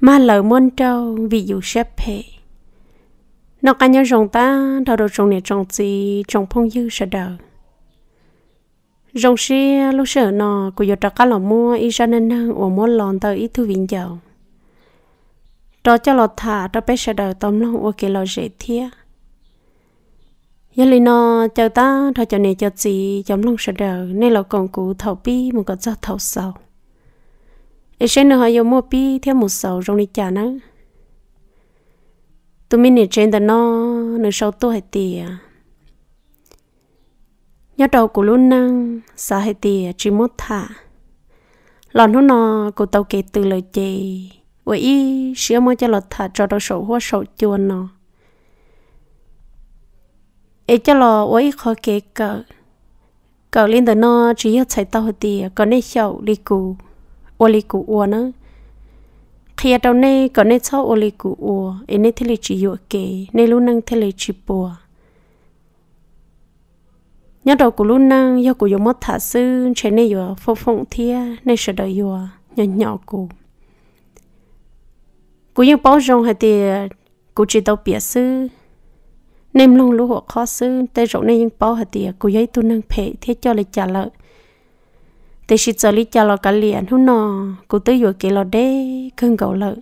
mà lỡ môn trâu vì dù xếp hệ nó cá nhân rồng ta đầu đầu rồng này trồng gì trồng phong dư sợ đời Rộng xí lúc sợ nó của giờ trọ cá lò mua y ra nên năng ủa mua lòn tờ ít thu viện dầu trọ cho lò thả trọ bé sợ đời tóm lòng ủa kia lò dễ thia giờ lì nó chờ ta thôi chờ này chờ gì chấm lòng sợ đời nên lò còn cụ thầu bi một cái cho thầu sầu trên họ yêu mua pi theo một sầu trong đi chả nó tụi mình trên đó nó nửa sau tôi hay tì nhớ đầu của luôn năng xa hay tì chỉ một thả lòn nó nó của tàu kể từ lời chê với ý sửa mới cho lọt thả cho đầu sổ hoa sổ chuồn nó ấy cho lò với khó kể cỡ cỡ lên đó nó chỉ yêu chạy tàu hay tì còn để sầu đi cù ô lì cụ ua nữa khi đầu này có nên cho ô lì cụ ua nên thấy chỉ dụ nên luôn năng thấy chỉ bùa nhớ đầu của luôn năng do của dùng mất thả sư chế này dụ phong phong thia nên sợ đời dụ nhỏ nhỏ cụ cụ như bảo rằng hay thì cụ chỉ tàu bia sư nên luôn lúa khó sư tới rộng nên những bảo hay thì cụ giấy tu năng phê thế cho lại trả lợi thế chỉ cho lý cha lo cả liền hú nọ cụ tới vừa kia lo đế khưng cầu lợi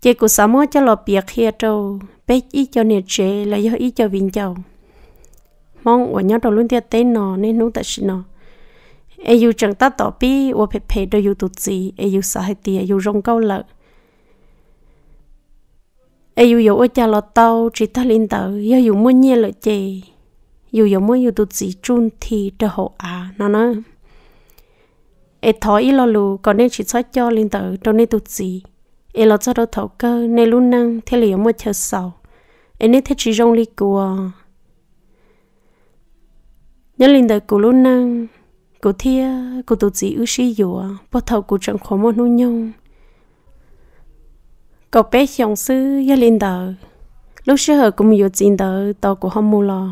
chế cụ sáu mươi cho lo biệt kia trâu bé ý cho nè chế là do ý cho vinh chầu mong của nhau đầu luôn tiếc tên nọ nên nú tại xin nọ ai yêu chẳng ta tỏ bi và phê phê đôi yêu tụt gì ai yêu sợ hay tiệt yêu rong câu lợi ai yêu yêu ôi cha lo tàu chỉ ta linh tờ yêu yêu muốn nhẹ lợi chế yêu yêu muốn yêu tụt gì chun thì đỡ hộ à nó nói e thó ý lo lù còn nên chỉ sót cho linh tử trong nên tụt gì e lo cho đâu thấu cơ nên luôn năng thế liệu một chờ sầu e nên thế chỉ rong li của nhớ linh tử của luôn năng của thia của tụt gì ư sĩ dùa bắt thầu của trận khổ một nu nhung cậu bé chồng sư nhớ linh tử lúc xưa họ cũng nhiều chuyện tử tàu của họ mù lò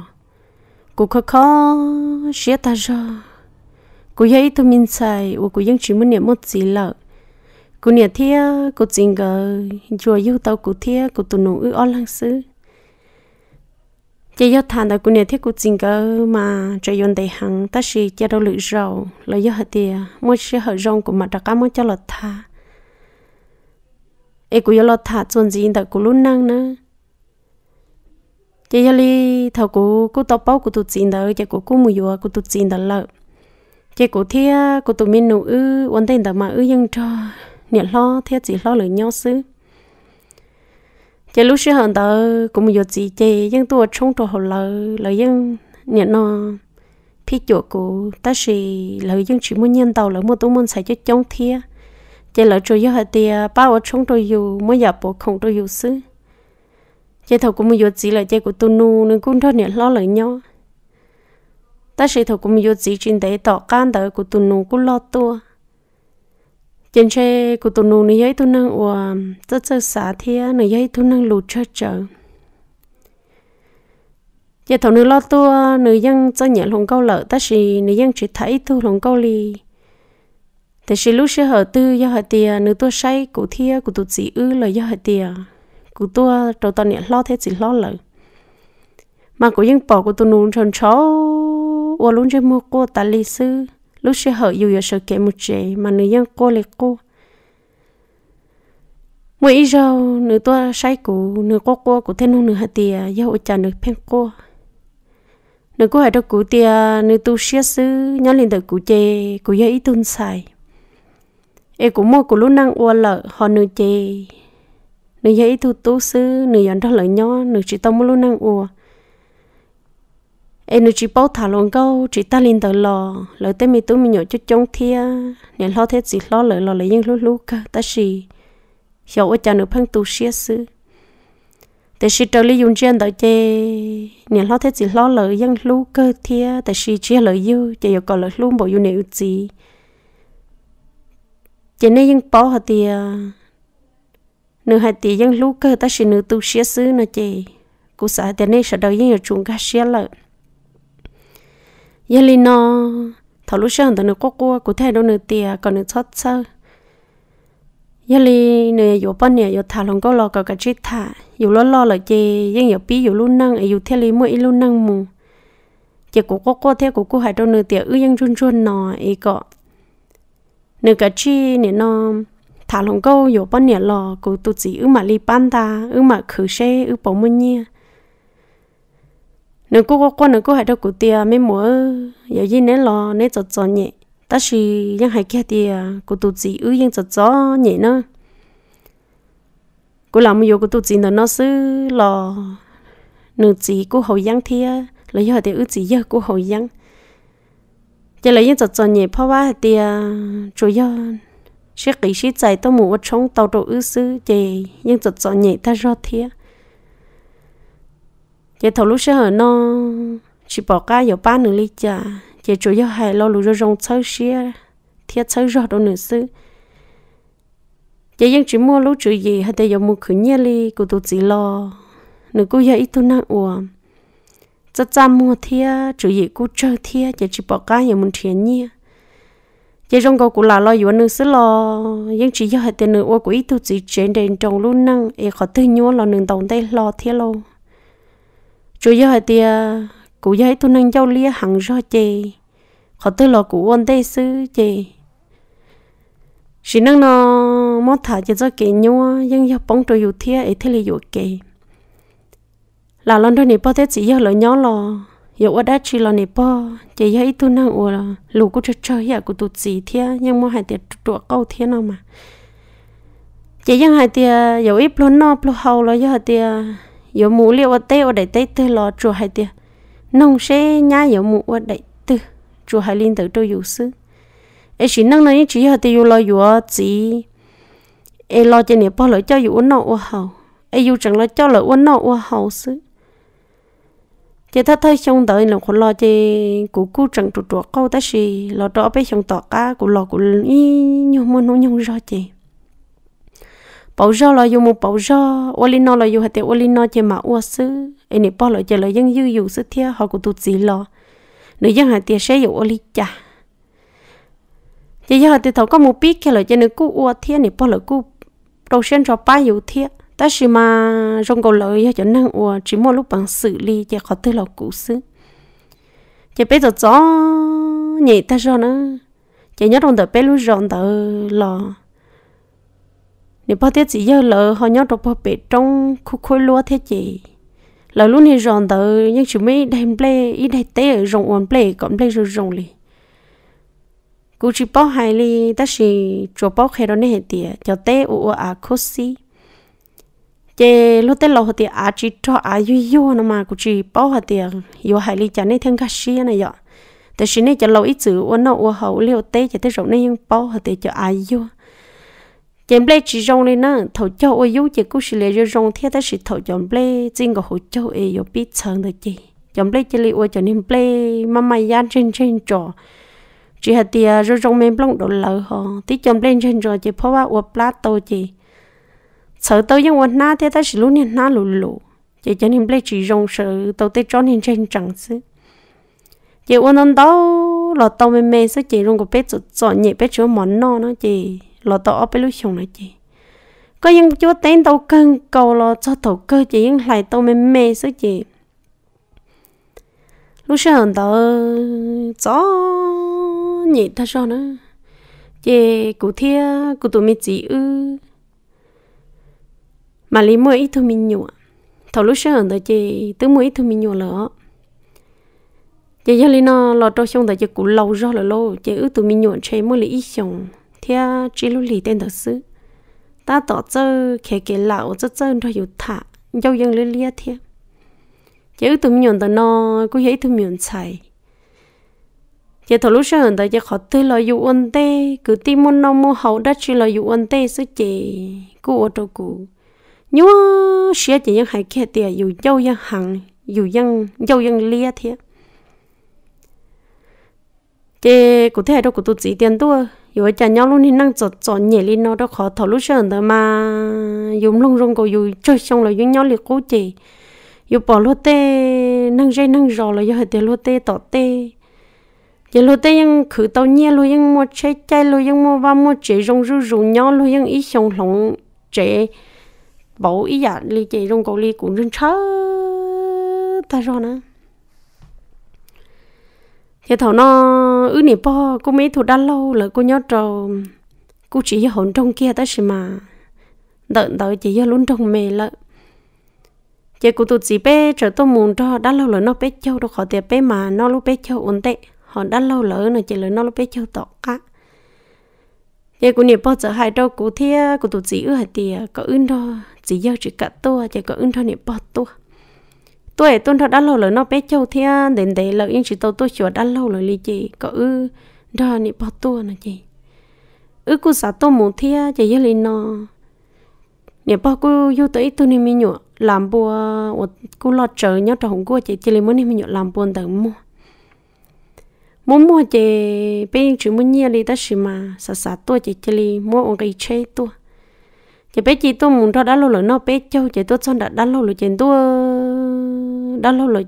của khó khó xía ta rồi cô ấy tôi mình xài và cô dân chỉ muốn niệm một gì lợ cô niệm thia cô chính gờ chùa yêu tàu cô thia cô tu nụ ư on lăng sư chỉ do thằng đời cô niệm thia cô chính gờ mà trời yên đầy hằng ta chỉ cho đâu lự rầu là do hết tia mỗi sự hở rong của mặt đặc cá mỗi cho lọt thà ấy cô do lọt thà chôn gì đó cô luôn năng nữa chỉ do li thầu cô cô tàu bao cô tu chính đời chỉ cô cô mua yêu cô tu chính đời lợi chế cụ thia cụ tụi mình nụ ư ổn định mà ư dân cho nè lo thiết chỉ lo lời nhau xứ chế lúc xưa hận tớ cũng một gì chế, dân tua trong trò hồ lợi lợi dân nè nó phi chỗ cụ ta sĩ lợi dân chỉ muốn nhân tàu lời mua tụ muốn xài cho chống thia chế lợi chủ yếu hạt tia bao ở trong trò dù mới giờ bộ không trò dù xứ chế thầu cũng một gì lời chế của tu nu nên cũng thôi nè lo lời nhau ta sĩ thầu cũng yêu chỉ trên đấy tỏ can tới của tụi nụ cũng lo tua trên xe của tụi nụ này ấy tụi năng ủa rất rất xả thia này ấy tụi năng lụt cho chờ giờ dạ thầu nữ lo tua nữ dân cho nhẹ lòng câu lợ ta sĩ nữ dân chỉ thấy thu lòng câu lì thế sĩ lúc sẽ hở tư do hở tiền nữ tua say cụ thia của tụi chỉ ư là do hở tiền của tua đầu tao nhẹ lo thế chỉ lo lợ mà của dân bỏ của tụi nụ tròn cháu ô lúc chơi mua cô ta lì sư lúc chơi hở dù giờ sợ kẹt một chế mà nữ nhân cô lệ cô mỗi ít giờ nữ tôi say cụ nữ cô cô của thế hôn nữ hạt tiề giờ ô cha nữ phen cô nữ cô hạt đâu cụ tiề nữ tu sĩ sư nhớ liền tới cụ chế cụ giờ ít tuân xài em cũng mua cụ lúc năng ô lợ họ nữ chế nữ giờ ít tu tu sư nữ giờ đó lợi nhỏ nữ chỉ tông mua lúc năng ô em nó chỉ bao thả luôn câu chỉ ta lên tờ lò lỡ tới mi tú mi nhổ chút chống thia nè lo thế gì lo lỡ lò lấy những lúc lúc cả ta xì hiểu ở cha nó phăng tu sĩ sư tại xì trời lấy dùng chân đợi chê nè lo thế gì lo lỡ những lúc cơ thia ta xì chia lỡ yêu chả yêu còn lỡ luôn bộ yêu nè gì chả nên những bao hả tia nửa hai tia những lúc cơ ta xì nửa tu sĩ sư nè chê cú xã tại nên sợ đời những chung cá xia lợn yên li nó thảo lúc sáng tao nó có cua cụ thể đâu nữa tiề còn nó chót sơ yên li nè yếu bên nè yếu thả lòng có lo cả cái chết thả yếu lo lo là gì? nhưng yếu bí yếu luôn năng yếu thế li mỗi luôn năng mù chê cụ có cua thế cụ cụ hai đâu nữa tiề ư nhưng chun chun nọ ấy cọ nè cái chi nè nó thả lòng có yếu bên nè lo cụ tu sĩ ư mà li ban ta ư mà khử xe ư bỏ mua nhia nếu cô có con nếu cô hãy đâu cụ tiền mấy mùa giờ gì nè lo nè chọt chọt nhẹ ta chỉ những hai kia thì cô tụt chỉ ư những chọt chọt nhẹ nữa cô làm nhiều cô tụt chỉ nữa nó xứ lo nửa gì cô hậu giang thia là giờ thì ư gì giờ cô hậu giang giờ là những chọt chọt nhẹ phá ba thì chủ giờ sẽ kỹ sĩ chạy tao mua trống tao đồ ư xứ chị những chọt chọt nhẹ ta rót thia chị thầu lúc sẽ hở nó chị bỏ cá vào ba nửa ly trà chị chủ yếu hay lo lù rồi rong sâu xia thiết sâu rồi đồ nửa sư chị dân chỉ mua lúc chữ gì hay để dùng mua khử nhia ly của tụi chị lo nửa cô giờ ít tôi năng uổng cha cha mua thia chữ gì cô chơi thia chị chỉ bỏ cá vào một thiền nhia chị rong cầu của là lo yếu nửa sư lo dân chỉ yếu hay tiền nửa uổng của ít tụi chị trên đền trồng luôn năng e khó tư nhua lo nửa đồng đây lo thia lâu chú giờ thì cụ giờ tôi nâng giao lia hằng do chê họ tới lò cụ ôn đây sư chê chỉ năng nó mót thả cho do kể nhua nhưng giờ bóng trời dù thia ấy thế là dù kể là lần đó này bao thế chỉ giờ lỡ nhỏ lò giờ ở đây chỉ là này bao chỉ giờ ít tôi năng ủa là lù cũng chơi chơi giờ cũng tụt chỉ thia nhưng mà hai tiệt tụt câu thia nào mà chỉ giờ hai tiệt giờ ít plon nó plon hậu lo giờ hai tiệt ở ở ở đây, đây lo hai hai nông linh 有木料我带我得带得了做海的，弄些伢有木我得得做海领导都有事。哎，是弄了你只要得有了有只，哎，老姐你包了叫有我闹我好，哎，有整了叫了我闹我好事。chị ta thấy xong tới là con lo chị cụ cụ chẳng trụ trụ câu ta xì lo đó bé xong tọt cá cụ lo cụ ý nhung muốn nhung rõ chị bảo rau là dùng một bảo rau olino là dùng hạt olino chỉ mà uống sứ anh ấy bảo là chỉ là dân dư dùng sứ thia họ cũng tụt gì lo nếu dân hạt tiền sẽ dùng oli chả chỉ dân hạt tiền thầu có một biết kia là chỉ nếu cú uống anh ấy bảo là cú đầu sen cho ba dùng thia ta chỉ mà trong cầu lợi cho năng uống chỉ một lúc bằng xử lý chỉ khó tư là cú sứ chỉ bây giờ gió nhẹ ta rồi nữa chỉ nhớ trong tờ bé lúc rồi tờ lò nếu bao tiết chỉ giờ lỡ họ nhớ được bao bể trong khu khối lúa thế chị lỡ luôn thì ròn tới nhưng chúng mới đem ple ít đại tế ở rồng uốn ple còn ple rồi rồng lì cú chỉ bao hai lì ta chỉ chùa bao khe đó nè tiệt cho tế u à khô si chế lúc tế lầu họ tiệt à chỉ cho à yu yu nó mà cú chỉ bao họ tiệt yu hai lì chả nè thằng cá xí này vậy ta chỉ nè cho lâu ít chữ uốn nó uốn hậu liều tế cho tế rồng nè nhưng bao họ tiệt cho à yu chém ble chỉ rong lên nè thầu châu ôi yếu chỉ cũng xử lý rồi rong thiết ta sự thầu chém ble riêng của hồ châu ấy yếu biết sơn được chị chém ble chỉ lấy ôi cho nên ble mà mày gian trên trên trò chỉ hạt tiền rồi rong mềm blong đổ lỡ họ tí chém ble trên trò chỉ phá ua plat tô chị sợ tôi nhưng ôn na thiết ta sự luôn nên na lù lù chỉ cho nên ble chỉ rong sợ tàu tê cho nên trên chẳng chứ chị ôn đâu là tàu mềm mềm sẽ chỉ rong của bé chọn nhẹ bé chỗ món no nó chỉ lo tao ở bên lúc xuống này chị có những chỗ tên tao cần cầu lo cho tao cơ chị những lại tao mê mê số chị lúc sau tao gió nhị ta sao nữa chị cụ thia cụ tụi mình chị ư mà lấy mỗi ít thôi mình nhụa thầu lúc sau tao chị tứ mỗi ít thôi mình nhụa lỡ chị giờ lên nó lo cho xong tao chị cụ lâu rồi là lâu chị ư tụi mình nhụa chơi mỗi lấy ít xong thia chỉ lúc lì tên đó xứ ta tỏ cho kẻ kẻ lão cho cho nó yếu thả dâu dân lưỡi lia thia chứ tụi mình đó nó cứ thấy tụi mình chạy giờ thầu lúc sau hiện tại giờ khó tư lo dụ ôn tê cứ tim muốn nó mua hậu đã chỉ lo dụ ôn tê sứ chị cú ô tô cú nhúa xe chỉ những hai kia tiệt dù dâu dân hàng dù dân dâu dân lia thia chị cụ thể đâu cụ tụt chỉ tiền tua yếu chả nhau luôn thì năng chọt chọt nhẹ lên nó đó khó thở lúc sớm đó mà dùng lông rong của dù chơi xong là dùng nhau liệt cố chị bỏ lô tê năng dây năng rò là do hệ tê lô tê tỏ tê giờ lô tê ยัง khử tàu nhẹ lô ยัง mua chơi chơi lô ยัง mua ba mua chế rong rú rú nhau lô ยัง ít xong lòng chế bảo ý dạ li chế rong cầu li cũng rưng chớ ta rồi nè thế thảo nó ư nè po cô mấy thủ đã lâu là cô nhớ trò cô chỉ hồn trong kia tới xí mà đợi đợi chỉ luôn trong mề lợ chị cô tụt gì bé trở tôi muốn cho đã lâu là nó bé châu đâu khỏi tiệp bé mà nó lúc bé châu ổn tệ họ đã lâu lỡ là chị lỡ nó lúc bé châu tọt cả chị cô nè po trở hai đâu cô thia cô tụt gì ư hai tiền có ưng đó chỉ giao chỉ cả tua chỉ có ưng đó nè po tua tôi tôi thật đã lâu rồi nó bé châu thea à, đến đấy là yên chỉ tôi tôi chuột đã lâu rồi lý chị có ư đó nị bỏ tôi nè chị ư cô xã tôi muốn thea à, chị yêu lý nó nị bỏ cô yêu tới tôi nên mình nhọ làm bùa à, cô lo chờ nhớ trong cô chị chị lý muốn nị mình nhọ làm buồn tận mua muốn mua chị bên chỉ muốn nhia đi ta xí mà xã xã tôi chị chị lý mua ông cái chơi tôi chị bé chị tôi muốn đó đã lâu rồi nó bé châu chị tôi son đã đã lâu rồi chị tôi đó lâu rồi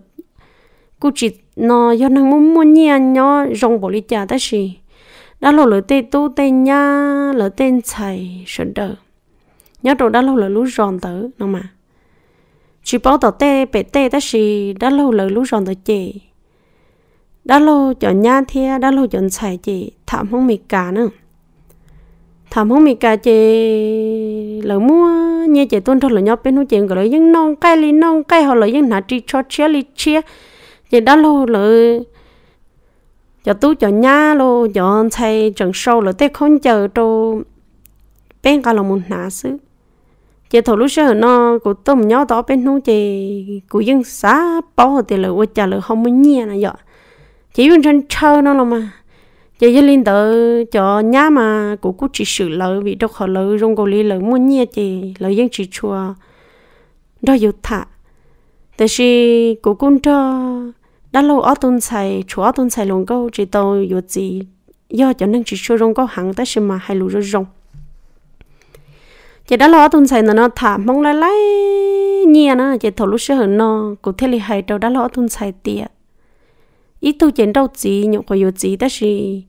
cô chỉ nó do năng muốn muốn nhia nhó rong bộ lý cha ta xì đã lâu rồi tên tu tên nha lỡ tên chạy sẵn đờ nhớ đồ đã lâu rồi lú giòn tử nó mà chỉ bảo tao tê bể tê ta xì đã lâu rồi lú giòn tử chị đã lâu chọn nha thia đã lâu chọn chạy chị thảm không mệt cả nữa thầm không mi cà chị lỡ mua nhẹ chị tuân thôi lỡ nhau bên hỗ chị gọi lỡ những non cây li non cây họ lỡ những nát chỉ cho chia li chia chị đã lô lỡ cho tú cho nhà lô cho thầy trần sâu lỡ tết không chờ cho bên cả là một nát xứ chị thầu lúc xưa nó cũng tôm nhau đó bên hỗ chị cũng những xá bỏ thì lỡ quay trả lỡ không muốn nhẹ này vậy chỉ dùng chân chơi nó là mà giờ giờ linh tới cho nhá mà cũng cũng chỉ xử lợi vì đâu họ lợi rong gò lý lợi muốn nhẹ chị lỡ dân chỉ chùa đó yêu thả thế thì cũng cũng cho đã lâu ở tuần xài chùa ở tuần xài luôn câu chỉ tàu yêu gì do cho nên chỉ chùa rong gò hẳn, tới xem mà hay lũ rồi rong chị đã lâu lo tuần xài nó thả mong lại lấy nhẹ nó chị thầu lúc xưa nó cũng thế là hay đầu đã lâu lo tuần xài tiệt ít tu chuyện đâu chỉ nhậu có yếu chỉ đó gì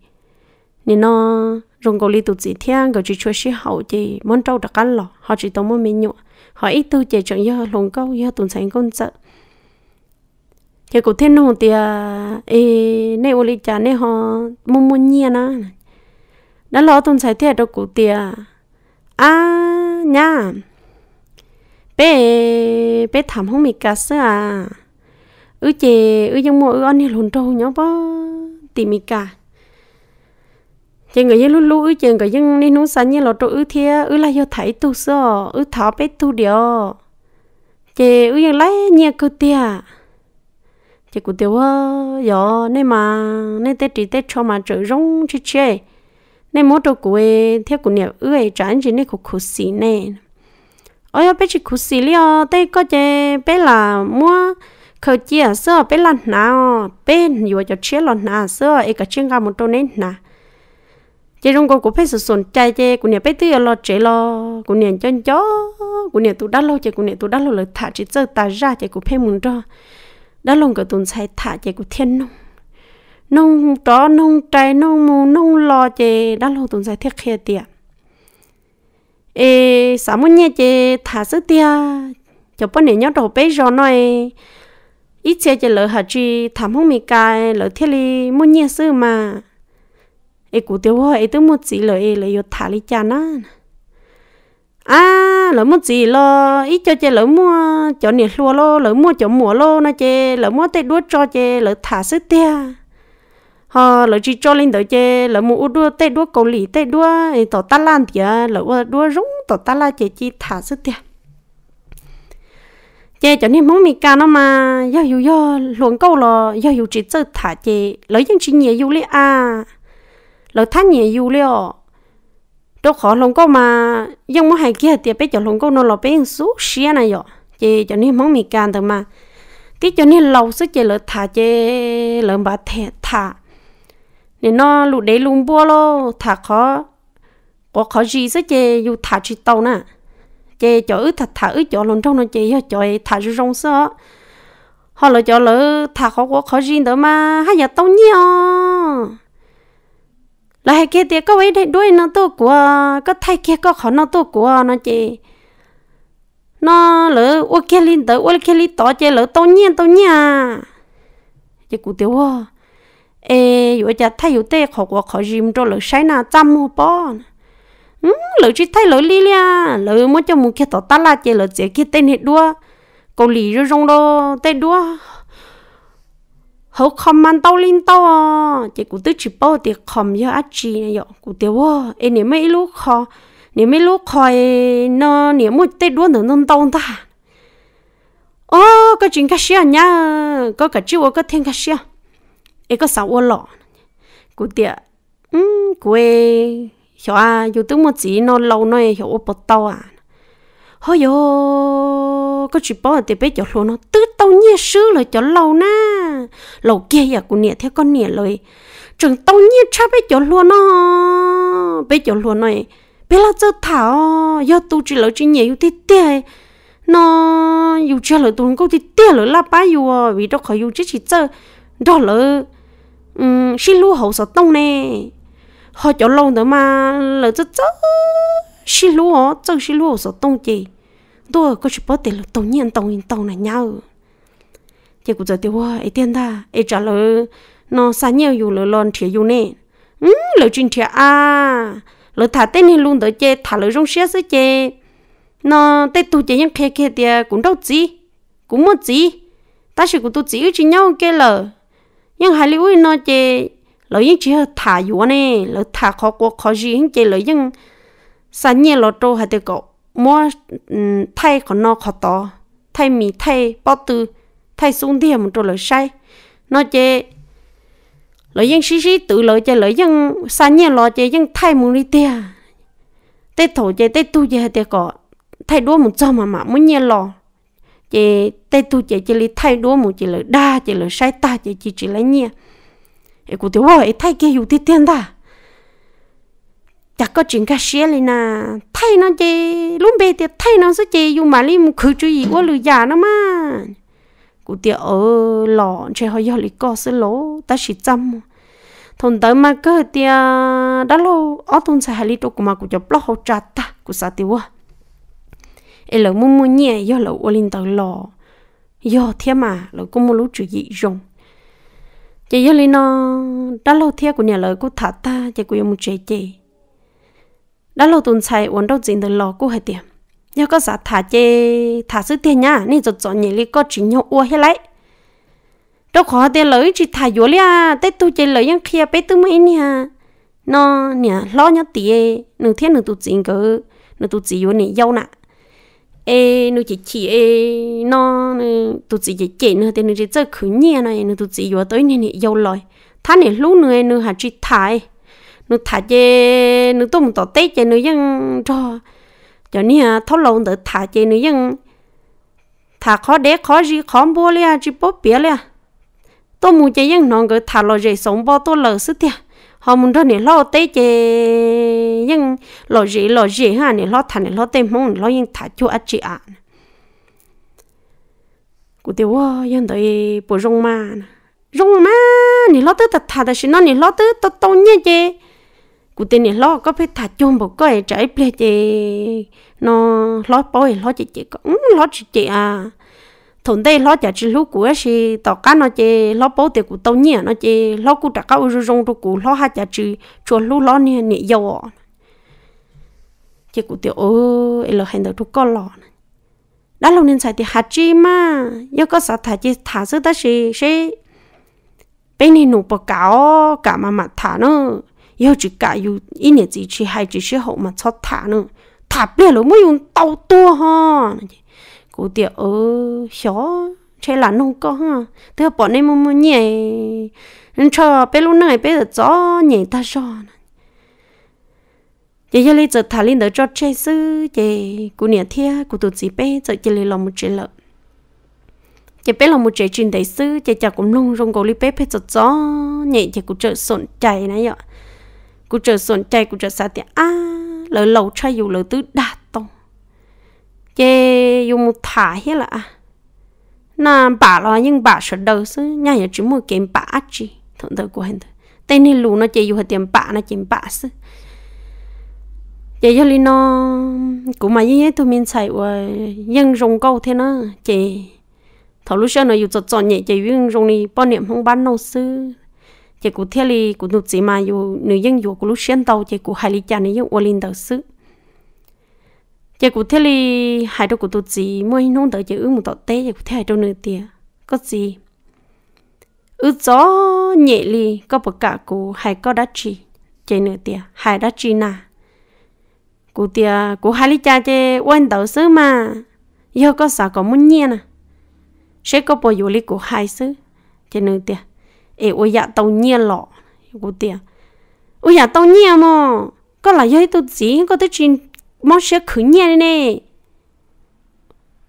nên nó rong cầu li tu gì thiên cầu chỉ chua xí hậu chỉ muốn trâu đặc ăn lọ họ chỉ tao muốn mình nhậu họ ít tu chuyện chẳng yếu lồng câu yêu tuần sáng con sợ thì cụ thiên hồng thì ê nay ô li cha nay họ muốn muốn nhia na đã lo tuần sáng thiệt đâu cụ thì à nha bé bé thảm không bị cá sữa à ứ chè ứ dân mùa ứ ăn nhiều lồn trâu nhá bó tỉ mì cả chè người dân lú lú ứ chè người dân nên nấu sắn như lò trâu ứ thia ứ là do thấy tu sọ ứ thọ bé tu điều chè ứ dân lấy nhiều cơ tia chè cụ tiêu á giờ nên mà nên tết chỉ tết cho mà trở rong chứ chè nên mỗi trâu cụ ấy theo cụ niệm ứ ấy chẳng chỉ nên cụ cụ xì nè ôi bé chỉ cụ xì liao tết có chè bé là mua เขาเจียเสื้อเป็นหลันหนาเป็นอยู่จะเชี่ยหลันหนาเสื้อเอกเชี่ยงกามันตัวเน้นหนาเจ้าก็กูเพ่สนใจเจ้กูเนี่ยไปตื้อรอเจ้รอกูเนี่ยจนจ้อกูเนี่ยตัวด้านโลเจ้กูเนี่ยตัวด้านโลเลยถ่าจิตเจอตาจ้าเจ้กูเพ่มุนจ้อด้านลงก็ตุนใช้ถ่าเจ้กูเทียนนงนงจ้อนงใจนงมูนงรอเจ้ด้านลงตุนใช้เทียเคเตียเอสามุนเนี่ยเจ้ถ่าเสื้อเตียจะป้อนเนี่ยยอดเราไปรอหน่อย ít xe cho lỡ hả chi thảm không mì cài lỡ thiết li muốn nhiên sư mà ấy cụ tiêu hoa ấy tôi một gì lỡ ấy lỡ yo thả lì cha nó à lỡ một gì lo ít cho chơi lỡ mua cho nhiệt lúa lo lỡ mua cho mùa lo nó chơi lỡ mua tay đuôi cho chơi lỡ thả sức tia họ lỡ chỉ cho lên tới chơi lỡ mua đua tay đuôi cầu lì tay đuôi ấy tỏ ta lan tia lỡ đua rúng tỏ ta la chơi chỉ thả sức tia chế cho nên mong mi ca nó mà giờ yo yo luồng câu lo giờ yo chỉ chơi thả chế lấy những chuyện nhiều yêu li à lấy thả nhiều yêu li ó đâu khó luồng câu mà nhưng mà hai kia tiệp bây giờ luồng câu nó là bé số xia này rồi chế cho nên mong mi ca thôi mà tí cho nên lâu sức chế lấy thả chế lấy bà thẻ thả nên nó lụt đấy lùm bua lo thả khó có khó gì sức chế yêu thả chỉ tàu nè chị chỗ ứ thật thà ứ chỗ lồn trong nó chị chỗ thà rú rong sợ họ lỡ chỗ lỡ thả khó quá khó riêng đó mà hai giờ tao nhiều là hai kia tiệt có ấy đấy đuôi nó to của có thay kia có khó nó to của nó chị nó lỡ ô kia linh tới ô kia linh tỏ chị lỡ tao nhiên tao nhà chị cụ tiểu hoa ê vừa cha thay vừa tê khó quá khó riêng cho lỡ sai nào trăm mua bón Ừ, lỡ chỉ thay lỡ li lia lỡ muốn cho một kia tỏ ta là chỉ lỡ chơi kia tên hết đua cô lì rồi rong đô tên đua hậu không mang tao linh tao chỉ cụ tứ chỉ bao thì không nhớ ác chi này vậy cụ tiêu wo em nếu mấy lúc khó nếu mấy lúc khó nó nếu muốn tên đua nữa nó tao ta ô cái chuyện cái xia nhá có cái chuyện có thiên cái xia em có sao ô lọ cụ tiêu ừ quê hiểu à dù tôi một chỉ nó lâu nó hiểu ô bột tàu à hôi yo có chỉ bỏ thì bây giờ luôn nó tứ tàu nhẹ sư rồi cho lâu na lâu kia giờ à, cũng nhẹ theo con nhẹ rồi trường tàu nhẹ cha bây giờ luôn nó bây giờ luôn này bây là giờ thảo giờ tôi chỉ lỡ chỉ nhẹ yêu thì tiếc nó yêu chơi lỡ tôi không có thì tiếc lỡ là ba yêu à, vì đó khỏi yêu chỉ chỉ chơi đó lỡ um xin lưu hậu sợ tông nè họ cho lâu nữa mà lỡ cho chớ xí lúa chớ xí lúa sợ tông chị tôi có chụp bớt tiền là tông nhiên tông in tông này nhau chị cũng giờ tiêu hoa ấy tiền ta ấy trả lời nó xa nhiều dù lỡ lon thiệt dù nè ừ lỡ chuyện thiệt à lỡ thả tên này luôn tới chê thả lỡ rong xe xé chê nó tết tu chê nhắc khe khe tiệt cũng đâu gì cũng mất gì ta chỉ cũng tu chỉ chỉ nhau cái lỡ nhưng hai lưu nó chê lỡ những chỉ thả yếu nè lỡ thả khó quá khó gì những chỉ lỡ những sản nhẹ lỡ trâu hay được cậu mua ừ, thay khó nó khó to thay mì thay bao tử thay xuống thì một chỗ lỡ sai nó chế lỡ những xí xí tự lỡ chế lỡ những sản nhẹ lỡ chế những thay một đi tia tết thổ chế tết tu chế hay được cậu thay đua một trăm mà mà muốn nhẹ lỡ chế tết tu chế chế lý thay đua một chế lỡ đa chế lỡ sai ta chế chỉ chỉ lấy nhẹ e cô tiêu ơi thay kia hiểu tiền tiền ta ta có chuyện cái xe này nè thay nó chơi luôn bê thì thay nó sẽ chơi dùng mà lim khử chú ý quá lười già nó mà cô tiêu ở ờ, lọ chơi hơi giờ lì co sẽ lố ta chỉ chăm thôn tới mà cơ tia đã lâu ở thôn xã hải của mà của chụp lọ hậu trà ta của xã tiêu à e lỡ mua mua nhẹ do lỡ ô linh tới lọ do thế mà lỡ có mua lú chú ý rồng chị yêu lý nó đã lâu thiệt của nhà lời của thả ta chị của một trẻ chị đã lâu tuần xài uống đâu dính được lò của hai tiền nhớ có giả thả chê thả sứ tiền nhá nên rột rột nhảy lấy có chính nhau ua hết lấy đâu khó tiền lời chỉ thả vô lia tết tu chê lấy những kia bé tu mấy nha nó nè lo nhớ tía nửa thiên nửa tu dính cỡ nửa tu chỉ vô nè giàu nặng ê nó chỉ ừ, chỉ ê nó tụt chỉ chỉ chỉ nữa thì nó chỉ chơi khứ nhẹ này nó tụt chỉ vừa tới nên này dầu lòi thà này lúc nữa nó hạt chỉ thải nó thả chơi, nó tôm tổ tết chơi nó vẫn cho cho nên thâu lâu nữa thả chơi nó vẫn thả khó đẻ khó gì khó bố lea chỉ bố bía lea à. tôi muốn chơi vẫn nó người thả lo dễ sống bao tôi lỡ sức thiệt họ muốn đó này lo tê chê nhưng lo gì lo gì ha này lo thằng này lo tê mong lo nhưng thả cho anh chị à, cụ tiêu wo yên tới bộ rong ma rong ma này lo tê thật thà thật nó này lo tê tao tao nhé chê cụ tiêu này lo có phải thả cho một cái trái ple chê nó lo bôi lo chị chị có ừ, lo chị chị à thốn đây lo chả chỉ lúc của chị tàu cá nó chơi lo bố tiền của tàu nhỉ nó chơi lo của trả cao rồi rong rồi của lo hai chả chỉ chuột lúc lo nè nè dầu chỉ của tiểu ơi ấy là hành động thuốc con lò đã lâu nên xài thì hạt chi mà nhớ có sợ thả chi thả sức ta xì xì bên này nụ bò cáo cả mà mà thả nữa yêu chỉ cả yêu ít nhẹ chỉ chỉ hai chỉ sẽ hậu mà cho thả nữa thả bia rồi, mới dùng tàu tua ha cụ tiệt ở ừ, xó chơi là nông có ha thế bọn em mua nhẹ nên cho bé lúc này bé được gió nhẹ ta gió giờ giờ lấy giờ thả lên đỡ cho chơi sư chị cụ nhẹ thia cụ tụt gì bé giờ chơi lấy lòng một chuyện lợn chị bé là một trẻ truyền đại sư chị chả cũng nông rong cầu li bé bé giật gió nhẹ chị cũng chơi sồn chạy này ạ cũng chơi sồn chạy cũng chơi sao tiền à, lời lầu trai dù lời tứ đạt chế dùng một thả hết là à, na bà lo nhưng bà sợ đầu số nhà nhà chỉ mua kiếm bà chứ, thằng thằng của hắn tên này lù nó chế dùng tiền bà nó kiếm bà số chế cho linh nó cũng mà như thế tụi mình xài và dân rồng câu thế nó chế thầu lúc sau nó dùng chọn chọn nhẹ chế dân rồng này bao niệm không bán đâu sư chế cụ thế li cụ nụ chỉ mà dù nữ dân dùng cụ lúc xuyên tàu chế cụ hai li chả này dùng ô linh đầu sư giờ cụ thể li hai đứa cụ tụt gì mỗi nông tới giờ ước một tổ tế giờ cụ thể hai đứa nữa tiền có gì ước gió nhẹ li có bậc cả cụ hai có đá chi chơi nữa tiền hai đá chi na cụ tiền cụ hai li cha chơi quên đầu sớm mà giờ có sao có muốn nhẹ nè sẽ có bao nhiêu li cụ hai sớm chơi nữa tiền ê ôi dạ tàu nhẹ lọ cụ tiền ôi dạ tàu nhẹ mà có là dây tôi gì có tới chuyện mong sẽ khử nhà nè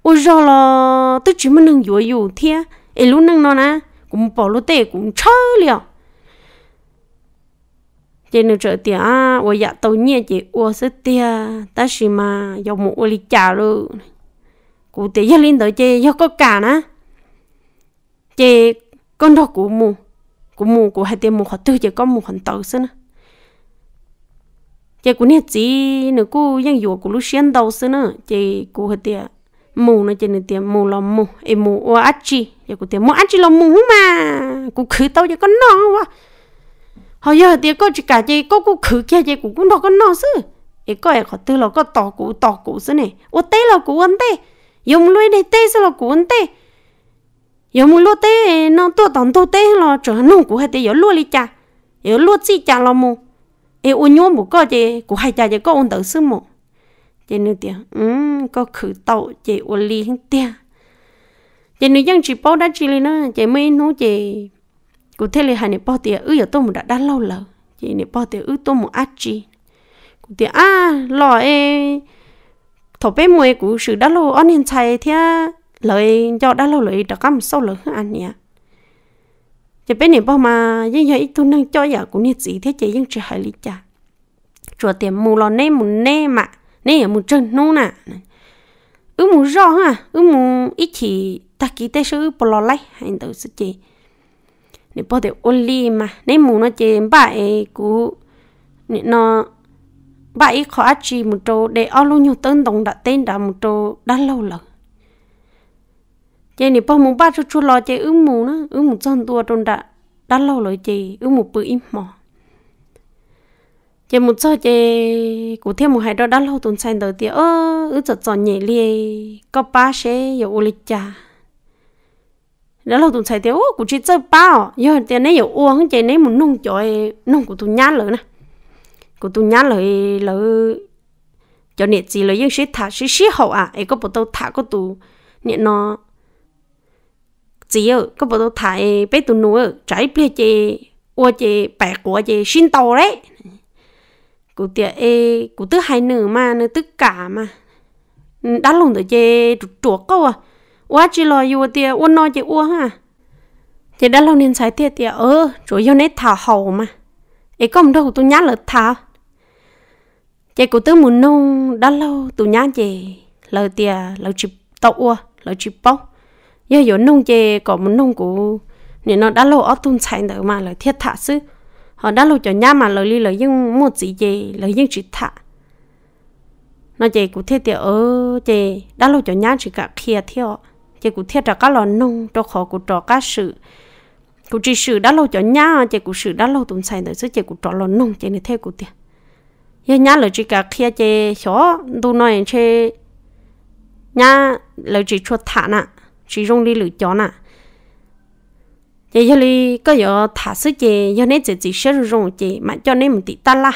ôi rồi là tôi chỉ muốn nâng dối dù thế ấy lúc nâng nó nè cũng bỏ lô tê cũng chớ liền chị nữ trợ tiền à ôi dạ tôi nhẹ chị ôi sẽ tiền ta chỉ mà dòng một ôi chả luôn cụ tiền gia linh tới chị do có cả nè chị con đó cụ mù cụ mù cụ hai tiền mù họ tư chị có mù hẳn tàu xin á chị cũng nhớ chị nữa cô lúc xuyên đầu xưa nữa chị cô hết tiệt mù nó chị nữa tiệt mù là mù em mù ở ách chị chị cô tiệt mù ách chị là mù mà cô khử tao cho con nó quá hồi giờ tiệt cô chỉ cả chị cô cô khử kia chị cô cũng đâu con nó xứ em có em khó tư là có tỏ cụ tỏ cụ xứ này ô tê là cụ ăn tê dùng lui để tê xứ là cụ ăn tê dùng lúa tê nó tua tòn tua tê là trở nó cụ hết tiệt giờ lúa đi chả giờ lúa gì chả là mù ai u nhôm một có chị của hai cha chị có ôn tử sư mộ chị nữa tiệt ừm có khử tàu chị u li hết tiệt chị nữa dân chị bao đã chị lên nữa chị mới nói chị cụ thể là hai nè bao tiệt ư giờ tôi một đã đã lâu lờ chị nè bao tiệt ư tôi một ác chị cụ tiệt à lò ê thổ bé mùi cũng sự đã lâu ăn hiện chạy thế lời cho đã lâu lời đã cắm sâu lời hơn anh nhỉ chỉ bên này bao mà dân giờ ít thu năng cho giờ cũng như gì thế chỉ dân chỉ hại lý cha chùa tiền mù lo nê mù nê mà nê ở mù chân nô nà ư mù rõ ha ư mù ít chỉ ta ký tê sư bỏ lo lấy hành tàu sư chị nè bao để ôn li mà nê mù nó chỉ bà ấy cú nè nó bà ấy khó chỉ mù trâu để ao luôn nhiều tên đồng đã tên đã một trâu đã lâu lắm chị nè bao mùng ba cho chua lo chị ứng mù nữa ứng mù chân tua trong đã đã lâu rồi chị ứng mù bự im mò chị một cho chị cụ thêm một hai đó đã lâu tuần sai đời thì ơ ứng chợt chọn nhẹ li có ba xe ô lịch cha đã lâu tuần sai thì ô cụ chỉ chơi bao giờ thì nấy 有 ô không chị nấy muốn nông chọi nông của tôi nhát lỡ nè của tôi nhát lỡ lỡ cho nhẹ chị lỡ nhưng sĩ thả sĩ sĩ hậu à ấy có bộ tàu thả có tù nhẹ nó no 只有个不都太被动了，再别这我这白国这心到嘞，古爹诶，古都还能嘛，能都干嘛？嗯，打龙的这着够啊，我只来有爹，我拿这我哈，这打龙人才爹爹呃，主要那讨好嘛，诶，搞唔到都 nhát lợt thảo，这古都 muốn 弄打 lâu 都 nhát 这，老爹老只到我老只包。giờ giờ nông chè có một nông cụ nên nó đã lâu ở tuần chạy nữa mà lời thiết thả chứ họ đã lâu cho nhà mà lời lời nhưng một gì gì lời nhưng chỉ thả nó chè cụ thiết thì ở chè đã lâu cho nhà chỉ cả kia theo chè cụ thiết cho các lò nông cho họ cụ trò các sự cụ chỉ sự đã lâu cho nhà chè cụ sự đã lâu tuần chạy nữa chứ chè cụ trò lò nông chè này theo cụ tiền giờ nhà lời chỉ cả kia chè xó tôi nói chè nhà lời chỉ cho thả nè chỉ rong đi lựa chọn à vậy giờ đi có giờ thả sức chè giờ nên chỉ chỉ sẽ rong chè mà cho nên mình tí ta la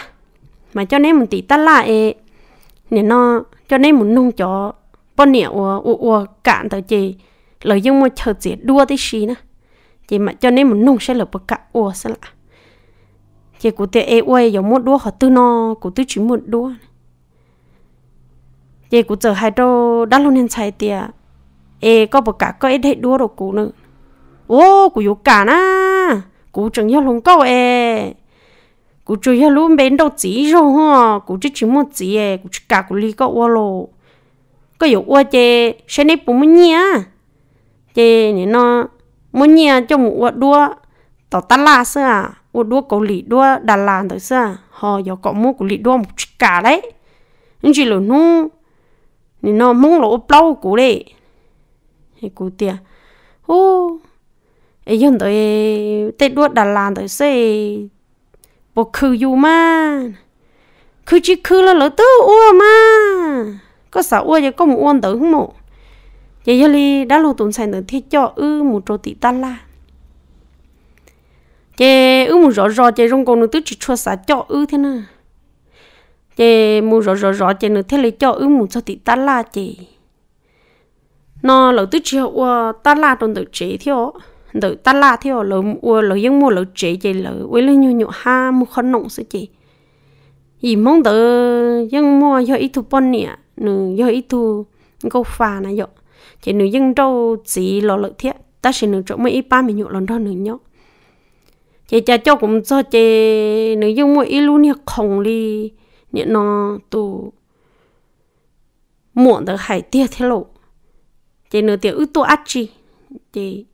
mà cho nên mình tí ta la ê e, nên nó cho nên mình nông cho bao nhiêu ủa ủa ủa cạn tờ chè lời dùng một chờ chè đua tới xí nữa chỉ mà cho nên mình nông sẽ là bậc cạn ủa sao lạ chỉ cụ thể e ê ôi giống một đua họ tư nó cụ tư chỉ một đua này cụ cũng hai trâu đã luôn nên chạy tiệt ê có bờ cả có ít hết đua rồi cú nữa ô cú yêu cả na cú chẳng yêu lòng câu ê cú chơi yêu luôn bên đâu chỉ rồi ha cú chỉ chỉ một chỉ ê chỉ cả cú li có ô lô có yêu ô chê sẽ nấy bùm nhia chê nè nó muốn nhia cho một ô đua tao ta la sơ à ô đua lì đua đà lạt tới sơ à. họ có mua cầu lì đua một chỉ cả đấy nhưng chỉ là nu nè nó mong lộ bao cú đấy thì cú tia, ô ấy dân tới tết đuốt đà lạt tới xe bộ khử dù mà khử chỉ khử là lỡ tứ ua mà có sợ ua chứ có một uôn đỡ không mộ giờ giờ đi đã lâu tốn xài được thiết cho ư một chỗ tỷ tan la giờ ư một rõ rõ giờ rong con nó tứ chỉ cho xả cho ư thế nào giờ một rõ rõ rõ giờ nó thế lấy cho ư một chỗ tỷ tan la giờ nó lỡ tư chỉ ua ờ, ta la trong tự chế thiếu tự ta la thiếu lẩu ua lỡ ờ, những mua lỡ chế chế lỡ với lên nhu nhu ha mua khăn nông sẽ chế ý mong tớ những mua do ít thu bón nè nửa do ít thu câu phà này dọ chỉ nửa những đâu chỉ lẩu lỡ thiết ta sẽ nửa chỗ mấy ít ba mình nhu lần đó nửa nhóc chị cha cho cũng cho chế nữ dung mua ít luôn nhạc khổng đi nhẹ nó tù muộn tới hải tia thế lộ để nữa thì ước tổ ắt chi để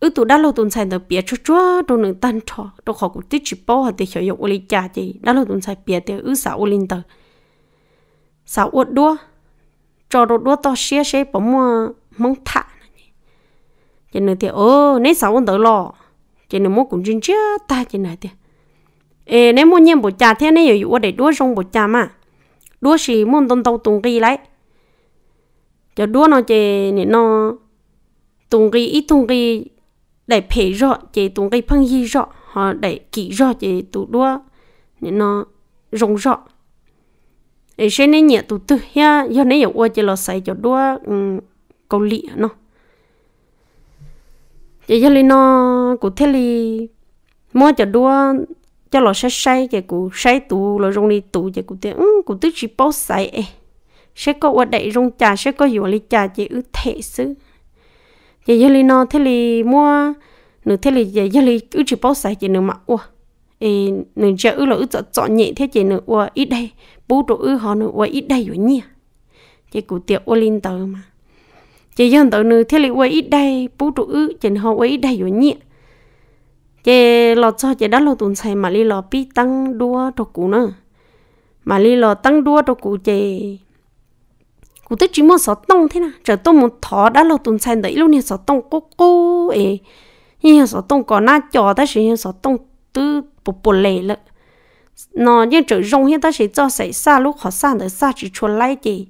ước tổ đã lâu tuần sai được bịa chúa chúa đồ nương tan trò đồ khó cũng tích chỉ bao hạt để hiểu dụng cha thì đã lâu tuần sai bịa thì ước sáu uli tờ sáu uất đua cho đồ đua to xia xia bỏ mua mong thả chỉ nữa thì ô nấy sáu uất tờ lo chỉ nữa mua cũng chân chia ta chỉ nữa thì ê nấy mua nhiên bộ cha thế nấy hiểu dụng để đua rong bộ cha mà đua xì muốn tông tàu tung kỳ lại cho đua nó chè nè nó tung cái ít tung cái để phê rõ chè tung cái phăng gì rõ họ để kỹ rõ chè tụ đua nè nó rộng rõ ấy xe này nhẹ tụ tư ha do này ở qua chè lò xài cho đua ừ, câu lị nó chè cho lên nó cụ thế li mua cho đua cho lò sai sai chè cụ sai tụ lò rong đi tụ chè cụ thế ừ cụ tức chỉ bao sai ấy sẽ có ở đây rong trà sẽ có dụ lý trà chỉ ư thể xứ giờ giờ lý nó thế lý mua nửa thế lý giờ giờ lý ư chỉ bao sai chỉ nửa mặt ua ê nửa giờ ư là ư chọn chọn nhẹ thế chỉ nửa ua ít đây bố đồ ư họ nửa ua ít đây rồi nhỉ chỉ cụ tiệc ua linh tờ mà chỉ dân tờ nửa thế lý ua ít đây bố đồ ư chỉ họ ua ít đây rồi nhỉ chỉ lo cho chỉ đó lo tồn sai mà lý lo pi tăng đua đồ cũ nữa mà lý lo tăng đua đồ cũ chỉ cụ tới chỉ muốn sợ tông thế nào chờ tông muốn thọ đã lâu tuần sai đấy luôn nên sợ tông cố cố ấy nhưng sợ tông còn na chờ ta sẽ nhưng sợ tông tư bộ bộ lệ lợ nó nhưng trở rong hiện ta sẽ cho xảy xa lúc họ xa được xa chỉ cho lại gì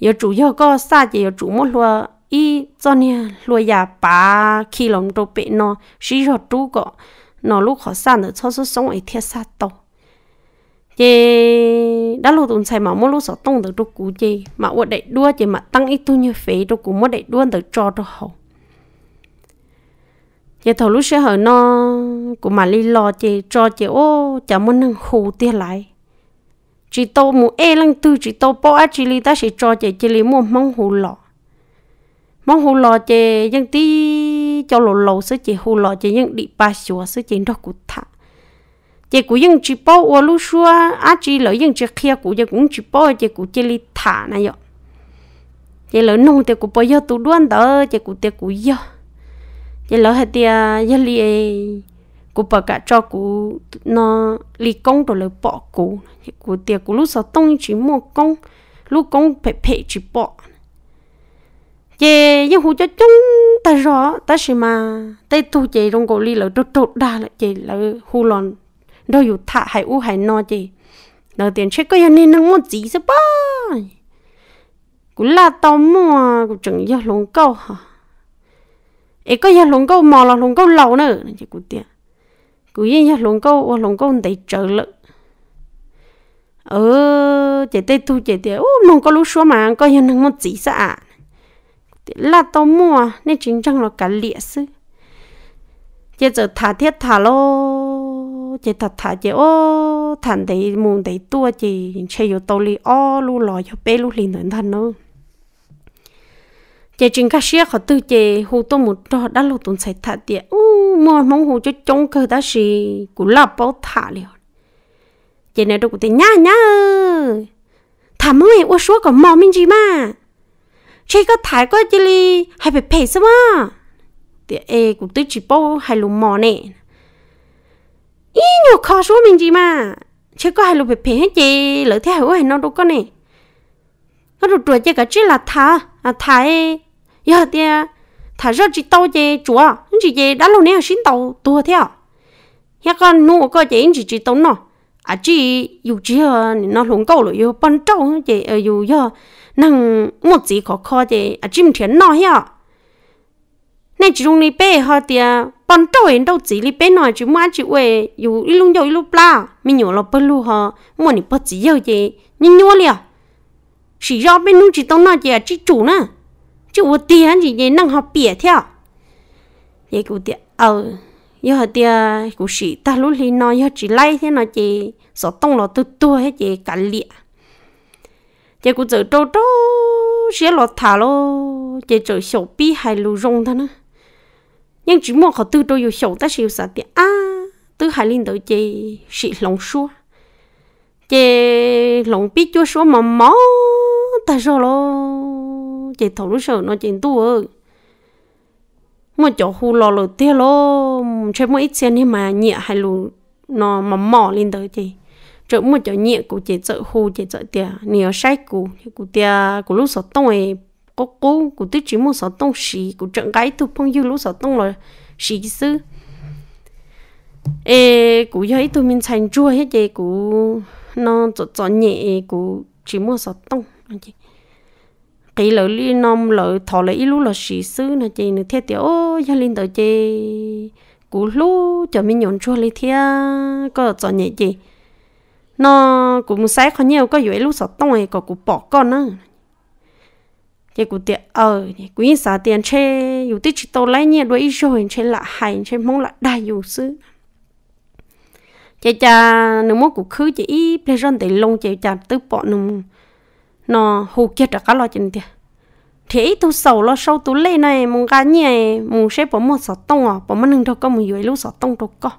giờ chủ yếu có xa chỉ giờ chủ muốn lo ý cho nên lo nhà ba khi lòng đồ bệ nó chỉ cho chủ có nó lúc họ xa được cho số sống ấy thiết xa tông chế đã lúc tụi xài mà mỗi lúc sợ tông được đâu cũ chị mà uất đại đua chị mà tăng ít tu như phế đâu cũ mỗi đại đua được cho đâu hậu chị thầu lúc sẽ hỏi nó của mà li lo chị cho chị ô chả muốn nâng hồ tiền lại chỉ tô mù e lăng tư chỉ tô bỏ á chị li ta sẽ cho chị chỉ li mua mong hồ lọ mong hồ lọ chị dân tí cho lộ lộ sẽ chị hồ lọ chị dân đi ba chùa sẽ chị đó cụ thẳng chị cũng dùng chỉ bảo, ô lú xua á chị lỡ dùng chỉ kia cũng giờ cũng chỉ bỏ chị cũng chỉ li thả này vậy chị lỡ nung thì cũng bỏ giờ tụ đoan đó chị cũng thì cũng giờ chị lỡ hết thì giờ li cũng bỏ cả cho cũng nó li công đồ lỡ bỏ cũng cũng thì cũng lúc sau tông chỉ mua công lúc công phải phải chỉ bỏ chị giờ hồ cho chúng ta rõ ta xem mà tay tu chị trong cổ li lỡ trộn trộn đa là chị lỡ hú lòn đâu dù thả hay u hay no gì đầu tiền chết cái này nó ngon gì sao ba cú la tao mò cú chẳng giờ lồng câu hả ấy có giờ lồng câu mò là lồng câu lâu nữa chỉ cú tiền cú yên giờ lồng câu ô lồng câu để chờ lợ ờ chỉ tây tu chỉ tiền ô mong có lúc số mà có giờ nó ngon gì sao à là tao mò, nên chính chẳng là cả liệt sư chỉ giờ thả thiết thả lô chị thật thà chị ô thằng đấy muốn đấy tua chị chơi vô tàu li ô lu lò cho bé lu liền đến thành nó chị chính các xe họ tự chị hồ tôi một trò đã lu tuần sai thà chị ô mua mong hồ cho trông cơ đã gì cũng là bao thà liền chị này đâu cũng thấy nhá nhá thà mới ô số còn mò mình gì mà chơi có thải có chị li hay phải phải sao mà thì ê cũng tự chỉ bao hay lu mò nè ý nhổ khó số mình gì mà chứ có hai lục bẹp hết chị lỡ thế hữu hay nó đâu có nè nó đồ chuột chứ cả chứ là thà à thà ấy giờ thì à, thà rất chị tàu chị à. chúa chị chị đã lâu nay xin tàu tua theo. à nhà con nuôi có chị chị chị tàu nọ, à chị dù chị à, nó lúng câu rồi yêu bắn trâu chị ở dù giờ năng một gì khó khó chị à chị thiện nọ hết nên chỉ dùng đi bé họ tiệt bọn trâu hiện đâu chỉ đi bé nói chỉ mua chỉ quê dù ít lúc nhiều ít lúc la mình nhổ lọp bơ lu họ mua đi bơ chỉ yêu gì nhìn nhua liền chỉ do bên nu chỉ tông nói gì à, chỉ chủ nè chỉ vô tiền gì gì năng họ bịa theo vậy à? cụ tiệt ờ giờ họ tiệt cụ sĩ ta lúc đi nói giờ chỉ lấy thế nói gì sợ tông lọt tu tu hết gì cả lịa giờ cụ giờ trâu trâu sẽ lọt thả lo giờ trời sầu bi hay lù rong thôi nè nhưng chỉ muốn họ tư tôi yêu sầu ta siêu sợ tiền à tư hải linh đầu chị sĩ lòng xua chị lòng biết cho số mà mỏ ta rồi lo chị thầu lúc sợ nó chuyện tu ơi mà chỗ hù lò lò tia lo chơi mỗi ít xe mà nhẹ hay lù nó mà mỏ lên tới chị chỗ một chỗ nhẹ của chị chợ hù chị chợ tia nhiều sách của của tia của lúc sợ tông ấy có cố cụ tư chỉ muốn sợ tông xì cụ trận gái tu phong yêu lúc sợ tông là xì sư ê cụ thấy tụi mình thành chua hết vậy cụ nó chọn chọn nhẹ cụ chỉ muốn sợ tông cái lỡ li nom lỡ thọ lấy lúc là xì sư nè chị nữa thế tiểu ô gia linh tới chị cú lũ cho mình nhọn chua lấy thế có chọn nhẹ chị nó cũng sai khó nhiều có vậy lúc sợ tông ấy có cú bỏ con á thì cụ tiện ở ờ, thì quý xã tiền chê dù tích chỉ tàu lấy nhẹ đuổi rồi chê lạ hành chê mong lạ đại dù sư chê cha nếu mốt cụ khứ chê ý ple rơn tẩy lông cha tứ bỏ nùng nó hù kia trả cá lo chân tiệt thế ý tu sầu lo sau tôi lấy này mong cá nhẹ mong sẽ bỏ một sọ tông à bỏ một nương đâu có một dưới lúc sọ tông đâu có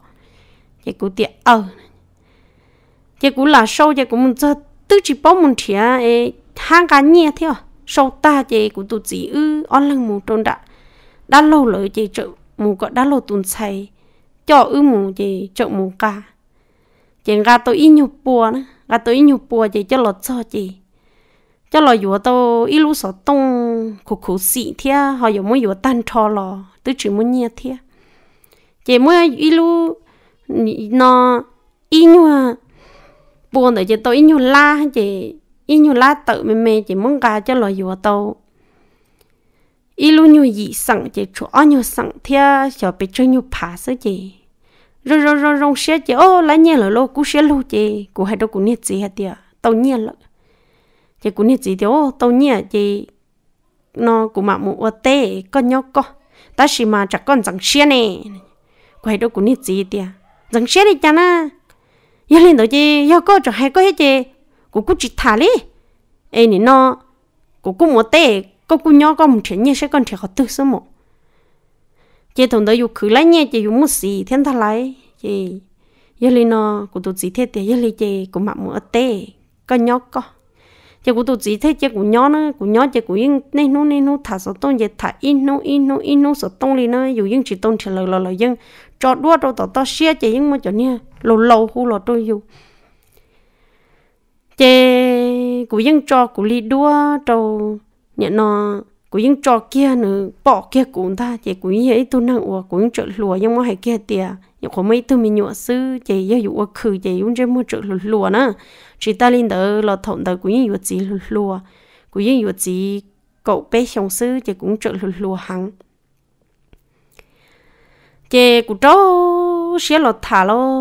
chê cụ tiện ở ờ, chê cụ là sau, chê cụ muốn cho tứ chỉ bỏ muốn thìa ấy hàng cá nhẹ thôi. À sau ta chị của tụt chỉ ư on lăng mù trôn đã đã lâu lỡ chị trợ mù có đã lâu tuần say cho ư mù chị trợ mù ca, chị ra tôi ít nhục bùa nữa ra tôi ít nhục bùa chị cho lọt cho chị cho lọ dùa tôi ít lúc sợ tông khổ khổ xị thia họ dùa muốn dùa tan cho lọ tôi chỉ muốn nhia thia chị mua ít lúc nó ít nhua bùa nữa chị tôi ít nhua la chị ý nhu lá tự mẹ mẹ chỉ muốn gà cho lo dùa tàu ý lu nhu dị sẵn chỉ chỗ ở nhu sẵn thia cho bị chơi nhu phá sớ chỉ, rồi rồi rồi rong xe chỉ, ô lá nhẹ là lô cú xe lô chỉ, cú hai đâu cú nhiệt gì hết tiệt tàu nhẹ lợ chỉ cú nhiệt gì thì ô tàu nhẹ chỉ, nó cú mà một ô tê con nhóc co ta chỉ mà chặt con rằng xe nè cú hai đâu cú nhiệt gì tiệt rằng xe đi chả na giờ lên đó chỉ giờ có chẳng hay có hết chị cô cũng chỉ thả đi ê nè nó cô cũng mua tê cô cũng nhỏ con một chuyện như sẽ con trẻ họ tự số một chị thằng đó yêu cứ lại nhé chị yêu muốn gì thiên thà lại, chị giờ lên nó cô tụt chỉ thế thì giờ lên chị cô mặc mua tê con nhỏ con chị cô tụt chỉ thế chị cô nhỏ nữa cô nhỏ chị cô yên nên nó nên nó thả số tông chị thả in nó in nó in nó số tông lên nó dù yên chỉ tông chỉ lờ lờ lờ yên cho đua đâu tao tao xe chị yên mà cho nha, lâu lâu hú lò tôi yêu chế cũng vẫn cho cũng li đua trâu nhận nó cũng vẫn cho kia nữa bỏ kia cũng ta chị cũng như ấy tôi năng uo cũng trợ lùa nhưng mà hay kia tiệt nhưng có mấy tôi mình nhọ sư chị giờ dụ khử chị cũng chế mua trợ lùa nữa chị ta lên đó là thằng đó cũng như gì lùa cũng như gì cậu bé xong sư chị cũng trợ lùa hằng chị cũng trâu xé lọt thả lo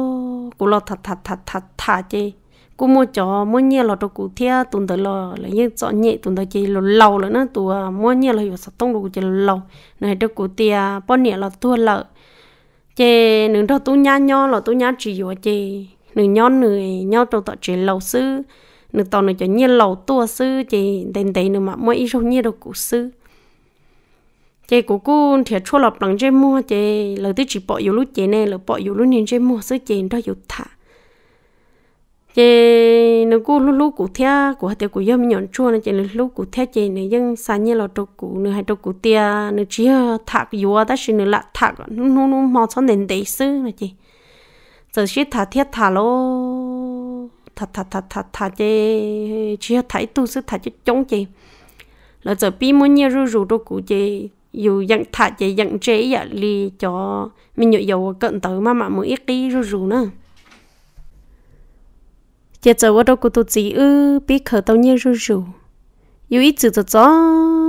cũng lọt thả thả thả thả thả chế cũng mua chó mua nhẹ là đồ cụ thea tuần tới là là như chọn nhẹ tuần tới chỉ là lâu là nó tụa à, mua nhẹ là vừa sập tông đồ chỉ là lâu này đồ cụ thea bao nhẹ là thua lợ chỉ nửa đồ tụn nhá nho là tụn nhá chỉ vừa chỉ nửa nhó nửa nhó đồ tọt chỉ lâu sư nửa tọt nửa chỉ nhẹ lâu tua sư chỉ đến đây nửa mà mua ít rồi nhẹ đồ cụ sư chị cũng cũng thiệt chua lọc bằng chơi mua chị lời tới chỉ bỏ yêu lúc chị này lời bỏ yêu lúc nên chơi mua sữa chị đó yêu thả chế nó cú lú lú cụ thea của hạt tiêu cụ nhọn chua nó chế lú lú cụ thea chế nó dân sáng nhẹ lọ trâu cụ nó hai trâu cụ tia nó chỉ thạc yoga ta xin nó lạ thạc nó nó nó mò cho nền đầy sư nó chị, giờ chỉ thả thea thả lô thả thả thả thả thả chế chỉ thả tu sư thả chế chống chị, là giờ bi muốn như rú rú trâu cụ chế dù dân thả chế dân chế vậy li cho mình nhớ dầu cận tử mà mà muốn ít cái rú rú nữa giờ giờ tôi đâu có tôi chỉ ư biết khởi tao nhớ rú rồi yêu ít chữ cho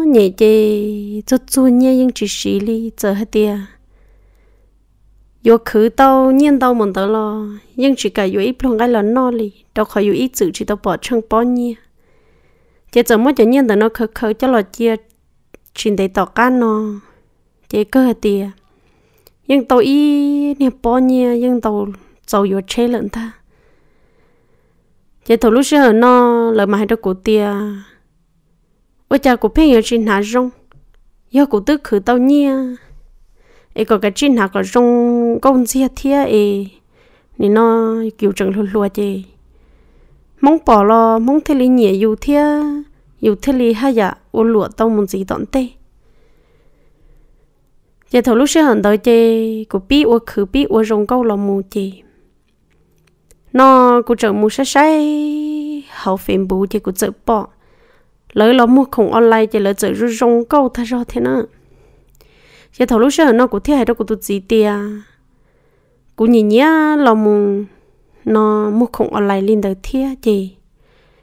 nhẹ chê cho chua nhẹ nhưng chỉ xí li giờ hết tia yêu khử tao nhiên tao muốn tao lo nhưng chỉ cả yêu ít lòng ai lo no li đâu khỏi yêu ít chữ chỉ tao bỏ trong bỏ nhẹ giờ giờ mỗi giờ nhiên tao nó khử khử cho lo chia chuyện để tỏ cá nó chế cơ hết tia nhưng tao ý nè bỏ nhẹ nhưng tao giàu yêu chế lận ta giờ thầu lúc xưa nó lời mà hai đứa cổ tia ôi cha cổ phê ở trên hà rong giờ cổ tức khử tao nhia ấy có cái trên hà có rong công gì thế ấy nên nó kiểu chẳng lùa lùa gì mong bỏ lo mong thế lý nhẹ dù thế dù thế lý hay dạ ô lụa tao muốn gì tận tê giờ thầu lúc xưa hẳn tới chê cổ biết ô khử biết ô rong câu lòng mù chê nó cứ chờ mua sách say hậu phim bù thì cứ chợ bỏ lỡ lỡ mua không online thì lỡ chợ rút rong câu thay rồi thế nữa giờ thầu lúc sau nó cũng thiệt hay đó cũng tụt gì tia cũng nhìn nhá lỡ mù nó mua không online lên đời thiệt gì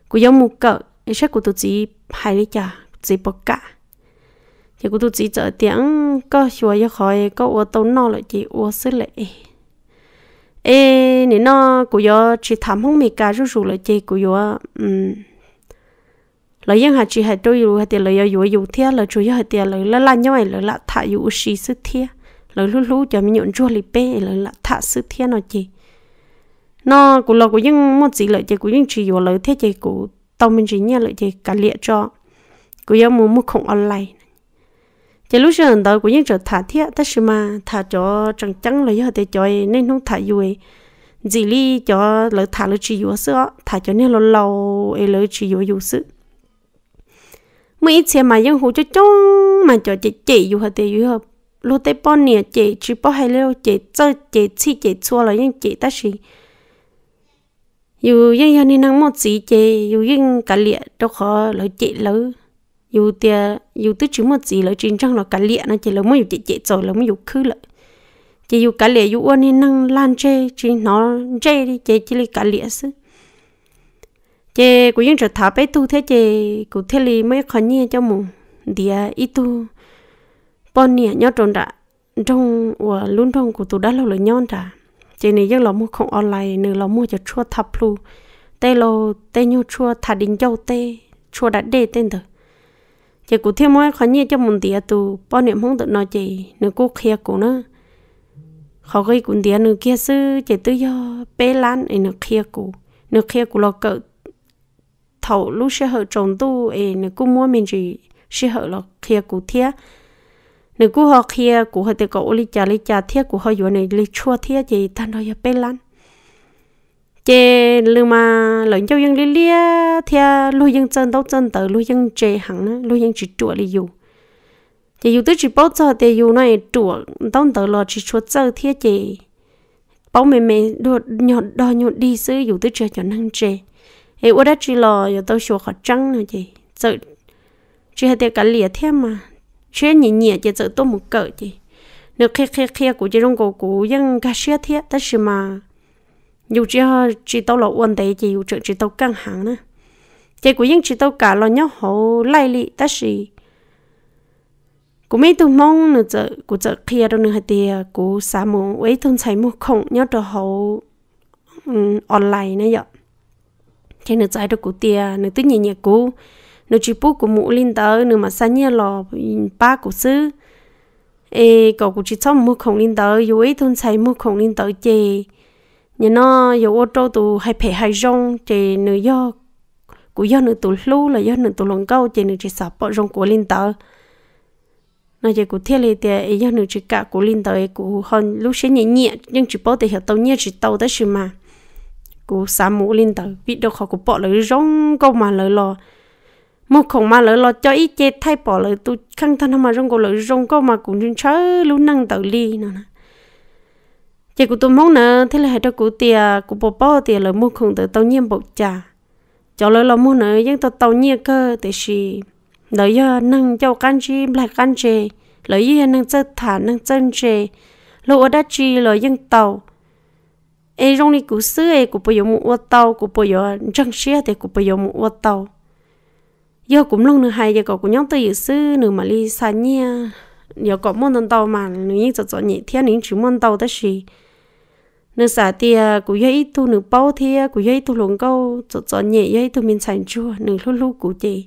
cũng giống mua cỡ sách của tụt gì hay đi chả gì bỏ cả thì cũng tụt gì chợ tiếng có chùa cho khỏi có ô tô nó lại chỉ ô sức lệ ê nè nó cụ yo chỉ thầm không mì cá rú rú là chơi cụ yo um lời yên hà chỉ hà đôi yêu hà tiền lời yêu yêu thia lời chủ yêu hạt tiền lời là lan nhau lỡ là thả yêu xí sư thia lời lú lú cho mình nhộn chua lì bê lời là thả sư thia nó chơi, nó cụ lo cụ yên một gì lời chơi cụ yên chỉ yêu lời thia chơi cụ tao mình chỉ nhớ lời chơi cả liệt cho cụ yêu muốn mua không online chỉ lúc giờ đó cũng như trở thả thiết tất sự mà thả cho chẳng chẳng là do thế cho nên không thả vui dì li cho lỡ thả lỡ chỉ vô sữa thả cho nên lâu lâu ấy lỡ chỉ vô vô sữa mấy xe mà dân hồ cho trông mà cho chị chị vô hết để vô hợp lúc tê bọn nè chị chỉ bỏ hay lêu chị chơi chị chi chị xua là nhưng chị ta gì dù dân dân năng một gì chị dù dân cả liệt đâu khó lỡ chị lỡ dù tia dù tức chứ một gì là trên trong là cả lịa nó chỉ là mới chỉ chỉ rồi là mới dù khứ lại chỉ dù cả lịa dù ôn nên năng lan chê chỉ nó chê đi chỉ chỉ là cả lịa chứ, chỉ của những trở thả bé tu thế chỉ của thế li mới khó nhẹ cho mù địa ít tu bọn nhẹ nhau tròn đã trong và luôn trong của tụ đã lâu là nhon đã chỉ này giờ là mua không online nữa là mua cho chua thập lu tê lô tê nhau chua thả đình châu tê chua đã đê tên rồi chỉ cụ thêm mỗi khó nhẹ cho một tiền tu bao niệm không tự nói chị nó cố khía cụ nữa, khó gây cụ tiền nó kia sư chỉ tự do bé lan ấy nó khía cụ nó khía cụ lo cỡ thầu lúc sẽ hở trồng tu ấy nó cũng mua mình chỉ sẽ hở lo khía cụ thiệt nếu cú họ kia cú họ tự cậu lý cha lý cha thiết cú họ vừa này lý chua thiết gì thằng đó ya bé lan chế lưu mà lợi nhau dân lia lia thia lưu dân chân đâu chân tờ lưu dân chế hẳn lưu dân chỉ chùa li dù chế dù tới chỉ bao giờ thì dù này chùa đâu tờ lo chỉ chùa chơi thia chế bao mẹ mẹ đồ nhỏ đo nhỏ đi xứ dù tới chơi cho năng chế ấy ở đó chỉ lo giờ tao xua khó trắng nữa chế chơi chỉ hay cả lìa thêm mà chế nhẹ nhẹ chế chơi tôi một cỡ chế nếu khe khe khe của chế trong cổ của dân cá xe thia ta mà dù chỉ chỉ tao là ổn đấy chỉ dù chỉ chỉ tao căng hàng nữa chỉ của những chỉ tao cả lo nhau hậu lai lị ta sĩ của mấy tụi mong nữa giờ của giờ kia đâu nữa thì của xã mù ấy thôn xài mù không nhớ cho um ừ, online này vậy thế nữa giải được của tiền nữa tôi nhẹ nhẹ cũ nữa chỉ bút của mũ linh tớ nữa mà xa nhẹ lo ừ, ba của xứ, ê cậu cũng chỉ xong mua không linh tớ dù ấy thôn xài mua không linh tớ chê nhìn nó dù ô tô tụ hay phải hay rong chỉ nửa do của do nửa tù lú là do nửa tù lồng câu chỉ nửa chỉ sợ bỏ rong của linh tờ nó chỉ của thiết lý thì ấy do nửa chỉ cả của linh tờ của hơn lúc sẽ nhẹ nhẹ nhưng chỉ bỏ thì hiểu tàu nhẹ chỉ tàu đó sự mà của xã mũ linh tờ vì đâu họ của bỏ lời rong câu mà lời lo một không mà lời lo cho ít chết thay bỏ lời tu khăng thân mà rong của lời rong câu mà cũng chưa lúc năng tờ ly nữa chị cụ tôi mong nè thế là hai đứa cụ tia cụ bố bố tia là mua không tới tao nhiên bộ trà cho lời là mua nè nhưng tao tàu nhiên cơ thì xì lời giờ nâng cho căn chi lại căn chê lời giờ nâng chân thả nâng chân chê lâu ở đất chi lời dân tàu ai rong đi cụ xứ ai cụ bây giờ mua tàu cụ bây giờ chân xe thì cụ bây giờ mua tàu giờ cũng long nữa hai giờ cậu cũng nhóc tôi xứ nửa mà đi xa nhia giờ cậu muốn tàu mà nửa như chỗ chỗ nhị thiên những chú muốn tàu đó gì nữa xả thì à, cũng dây thu nửa bao thì à, cũng dây thu lồng câu cho cho nhẹ dây thu mình sành chua nửa lú lú cụ chị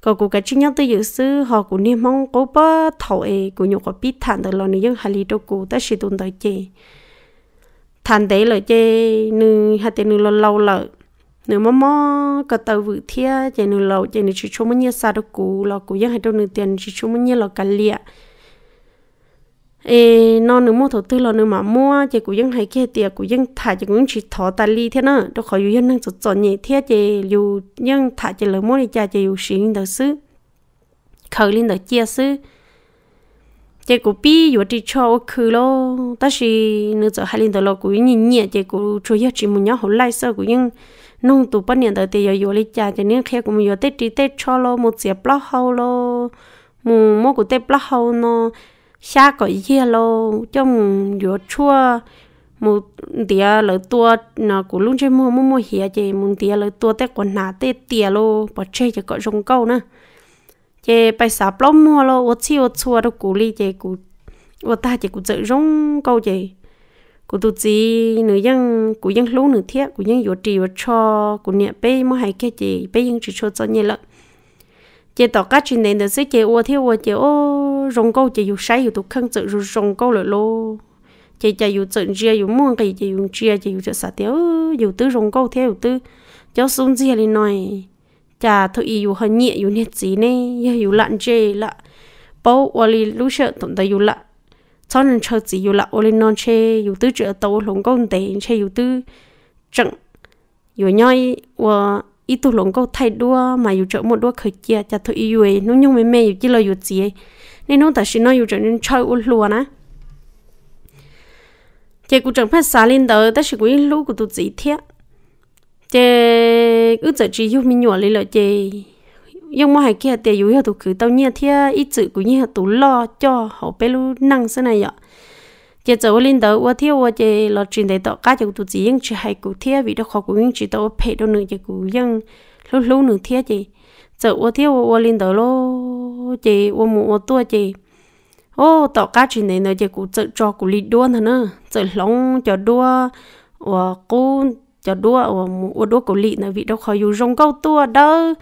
có cụ cái chuyện nhau tôi dự sư họ cũng niệm mong cố bơ thầu ấy cũng nhục có biết thản được lo nữa nhưng hà lý đâu cụ ta sử dụng tới chị thản đấy là chị nửa hà tiền nửa lâu lâu lợ nửa mò mò cái tàu vự thia chị nửa lâu chị nửa chỉ chung mấy nhiêu xa đâu cụ lo cụ dân hay đâu nửa tiền chỉ chung mấy nhiêu lo cái liệt ê nó nếu mua thổ tư là nếu mà mua chị cũng vẫn hay kia tiệt cũng vẫn thả chị cũng chỉ thọ ta ly thế nữa đâu khỏi dân năng chọn chọn nhẹ thế chị dù dân thả chị lời mua thì cha chị dù xịn đầu xứ khởi lên đầu chia xứ chị cũng bi vừa đi cho ok lo ta chỉ nếu giờ hai lên đầu lo cũng nhìn nhẹ chị cũng cho dân chỉ một nhóm hậu lai sao cũng dân nông tụ bắt nhận đầu thì giờ vừa lấy cha cho nên khi cũng vừa tết đi tết cho lo một dịp lo hậu lo một một cái tết lo hậu nó xa có dê trong gió chua mu tia lỡ tua nó cũng luôn chơi mua mua mua chị mu tia lỡ tua tết quần nà tết tia lô bỏ chơi cho cọ rong câu nữa chị bài sá plom mua lô ô chi ô chua đâu cú li chị cú ô ta chị cú tự rong câu chị cú tụt gì nữ dân cú dân lú nữ thiết cú dân gió trì và cho cú nhẹ bê mua hai cái chị bê dân chỉ cho cho nhẹ lợn chị tỏ các chuyện này được sức chị ô thiếu chị ô rong câu chỉ dù sai dù tụ khăn tự dù rong câu lại lô chỉ chỉ dù tự chia dù mua cái chỉ dù chia chỉ dù chợ sạt tiếu dù tư rong câu theo dù tư cháu xuống gì lên nói chả thôi dù hơi nhẹ dù nét gì nè dù lặn chê lạ bao oli lúc sợ tổng tài dù lạ sau nên chơi gì dù lạ oli non chê dù tư chợ tàu rong câu tệ chê dù tư chẳng dù nhoi và ít tu lồng câu thay đua mà dù chợ một đua khởi chia chả thôi dù ấy nó nhung mềm mềm dù chỉ là dù gì nên nó ta xin nó yêu chẳng nên chơi u lùa nè chị cũng chẳng phải xa lên tới ta chỉ quý lũ của tôi chỉ thiệt chị cứ giờ chỉ yêu mình nhỏ lên là chị nhưng mà hai kia tiền yếu hiệu tôi cứ tao nhia thiệt ít chữ của nhia tôi lo cho họ bé lũ năng thế này ạ chị giờ lên tới qua thiệt qua chị là truyền đại tao cá chị tôi chỉ những chị hay cụ thiệt vì đó khó của những chị tao phải đâu nữa chị cũng nhưng lũ lũ nữa thiệt chị giờ ô thiếu ô linh đó lô chị ô mù ô tua chị ô tỏ cá chuyện này nó chị cũng tự cho cũng linh đua nữa tự lóng cho đua ô cô cho đua ô mù ô đua cũng linh nó vì đâu khỏi dùng rong câu tua đâu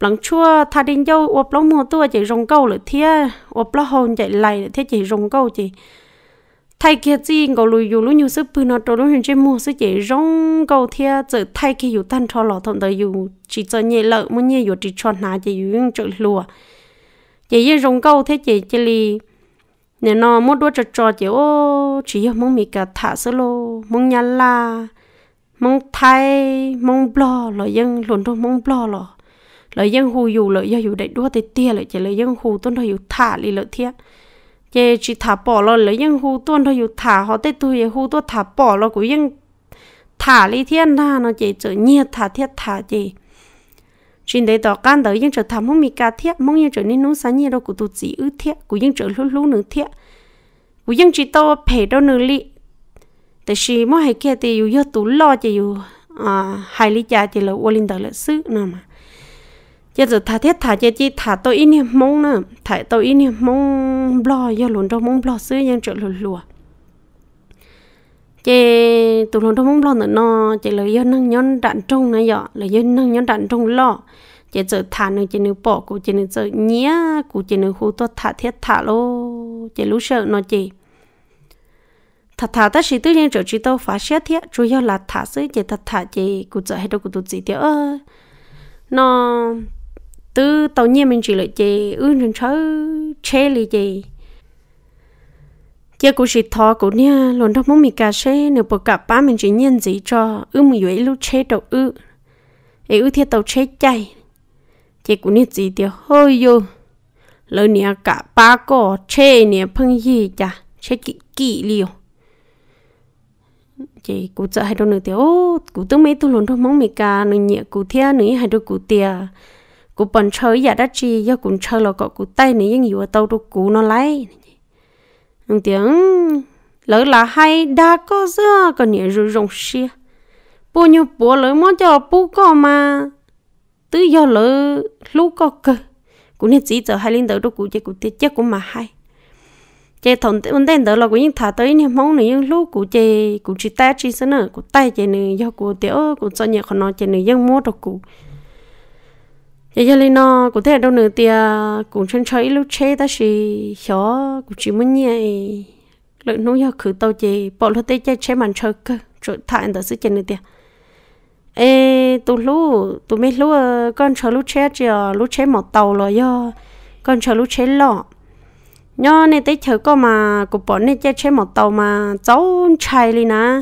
lắng chua tha đến dâu ô plong mù tua chị rong câu là thia ô plong hồn chạy lại thế chị rong câu chị thay kia chi ngầu lùi dù lùi nhiều sức bự nó trâu lũ hình trên mua sức dễ rong cầu thia chở thay kia dù tan cho lọ thằng đời dù chỉ cho nhẹ lợi muốn nhẹ dù chỉ cho nà chỉ dù những chữ lùa chỉ như rong cầu thế chỉ chỉ li nè nó muốn đua trò trò chỉ ô chỉ yêu mong mì cả thả sơ lô mong nhà la mong thay mong blo lợi dân luôn đâu mong blo lọ lợi dân hù dù lợi dân hù đại đua thì tia lợi chỉ lợi dân hù tôn đời dù thả li lợi thiệt giờ chỉ thả bỏ lo lấy những hú tuôn thôi yêu thả họ tết tôi ye hú tuôn thả bỏ lo cũng những thả lý thiên na nó chỉ chữ nhiệt thả thiết thả gì trên đấy tỏ can đấy những chữ thả mong mi cá thiết mong những chữ nên nung sáng nhiệt đâu cũng tụt chỉ ư thiết cũng những chữ lú lú nướng thiết cũng những chỉ to phải đâu nướng lị tại vì mỗi hai kia thì yêu yêu tụ lo chỉ yêu à hai lý cha chỉ là uolin đó là sư nào mà giờ giờ thả thiết thả giờ chỉ thả tôi ít niệm mông nữa thả tôi ít niệm mông lo giờ luôn trong mông lo xưa nhân trở lùa lùa chị tụi luôn trong mông lo nữa nọ chị lấy giờ năng nhon đạn trung này giờ lấy giờ năng nhon đạn trung lo chị giờ thả nè chị nữa bỏ của chị nữa giờ nhía của chị nữa khu tôi thả thiết thả lô chị lúc sợ nó chị thả thả ta sĩ tư nhân trở chỉ tao phá xét thiết chủ yếu là thả sứ chị thả thả chị cụ trợ hết đâu cụ tụt gì tiếc ơi nó từ tàu nhiên mình chỉ lợi chị ưng chân chớ chê lì chị giờ cũng chỉ thọ cũng nha lần đó muốn mình cà xe nếu bỏ cả ba mình chỉ nhân gì cho ưng mình dưới lúc chê đầu ư ấy ư thiệt tàu chê chạy chị cũng nhận gì thì hơi vô lời nè cả ba cô chê nè phân gì cha chê kỹ kỹ liều chị cũng sợ hai đôi nữa thì ô cũng tưởng mấy tôi lần đó mong mình cà nữa nhẹ cũng thea nữa hai đôi cũng tia cú bận chơi giờ đã chi giờ cũng chơi là cậu cú tay này nhưng nhiều tàu đồ cú nó lấy ông tiếng lỡ là hay đã có dưa có nhiều rồi rồng xia bố như bố lỡ món cho bố có mà tứ giờ lỡ lúc có cơ cụ nên chỉ giờ hai linh đầu đồ cú chơi cú tiết chắc cũng mà hay chơi thằng ông tên đó là của những thả tới những món này những lúc cú chơi cú chị tay chị sẽ nở của tay chơi này do cú tiểu cú cho nhiều còn nói chơi này dân mua được cú giờ giờ lên nó cũng thế đâu nữa thì à, cũng chân chơi lúc chơi ta chỉ hiểu cũng chỉ muốn nhảy lợn nuôi học khử tàu gì bỏ lúc tết chơi chơi màn chơi cơ rồi thải anh ta sẽ chơi nữa thì ê tụ lú tụ mấy lú à, con chơi lúc chơi chỉ lúc chơi một tàu rồi yo con chơi lúc chơi lọ nhớ này tới chơi có mà cũng bỏ này chơi chơi một tàu mà cháu chạy đi nè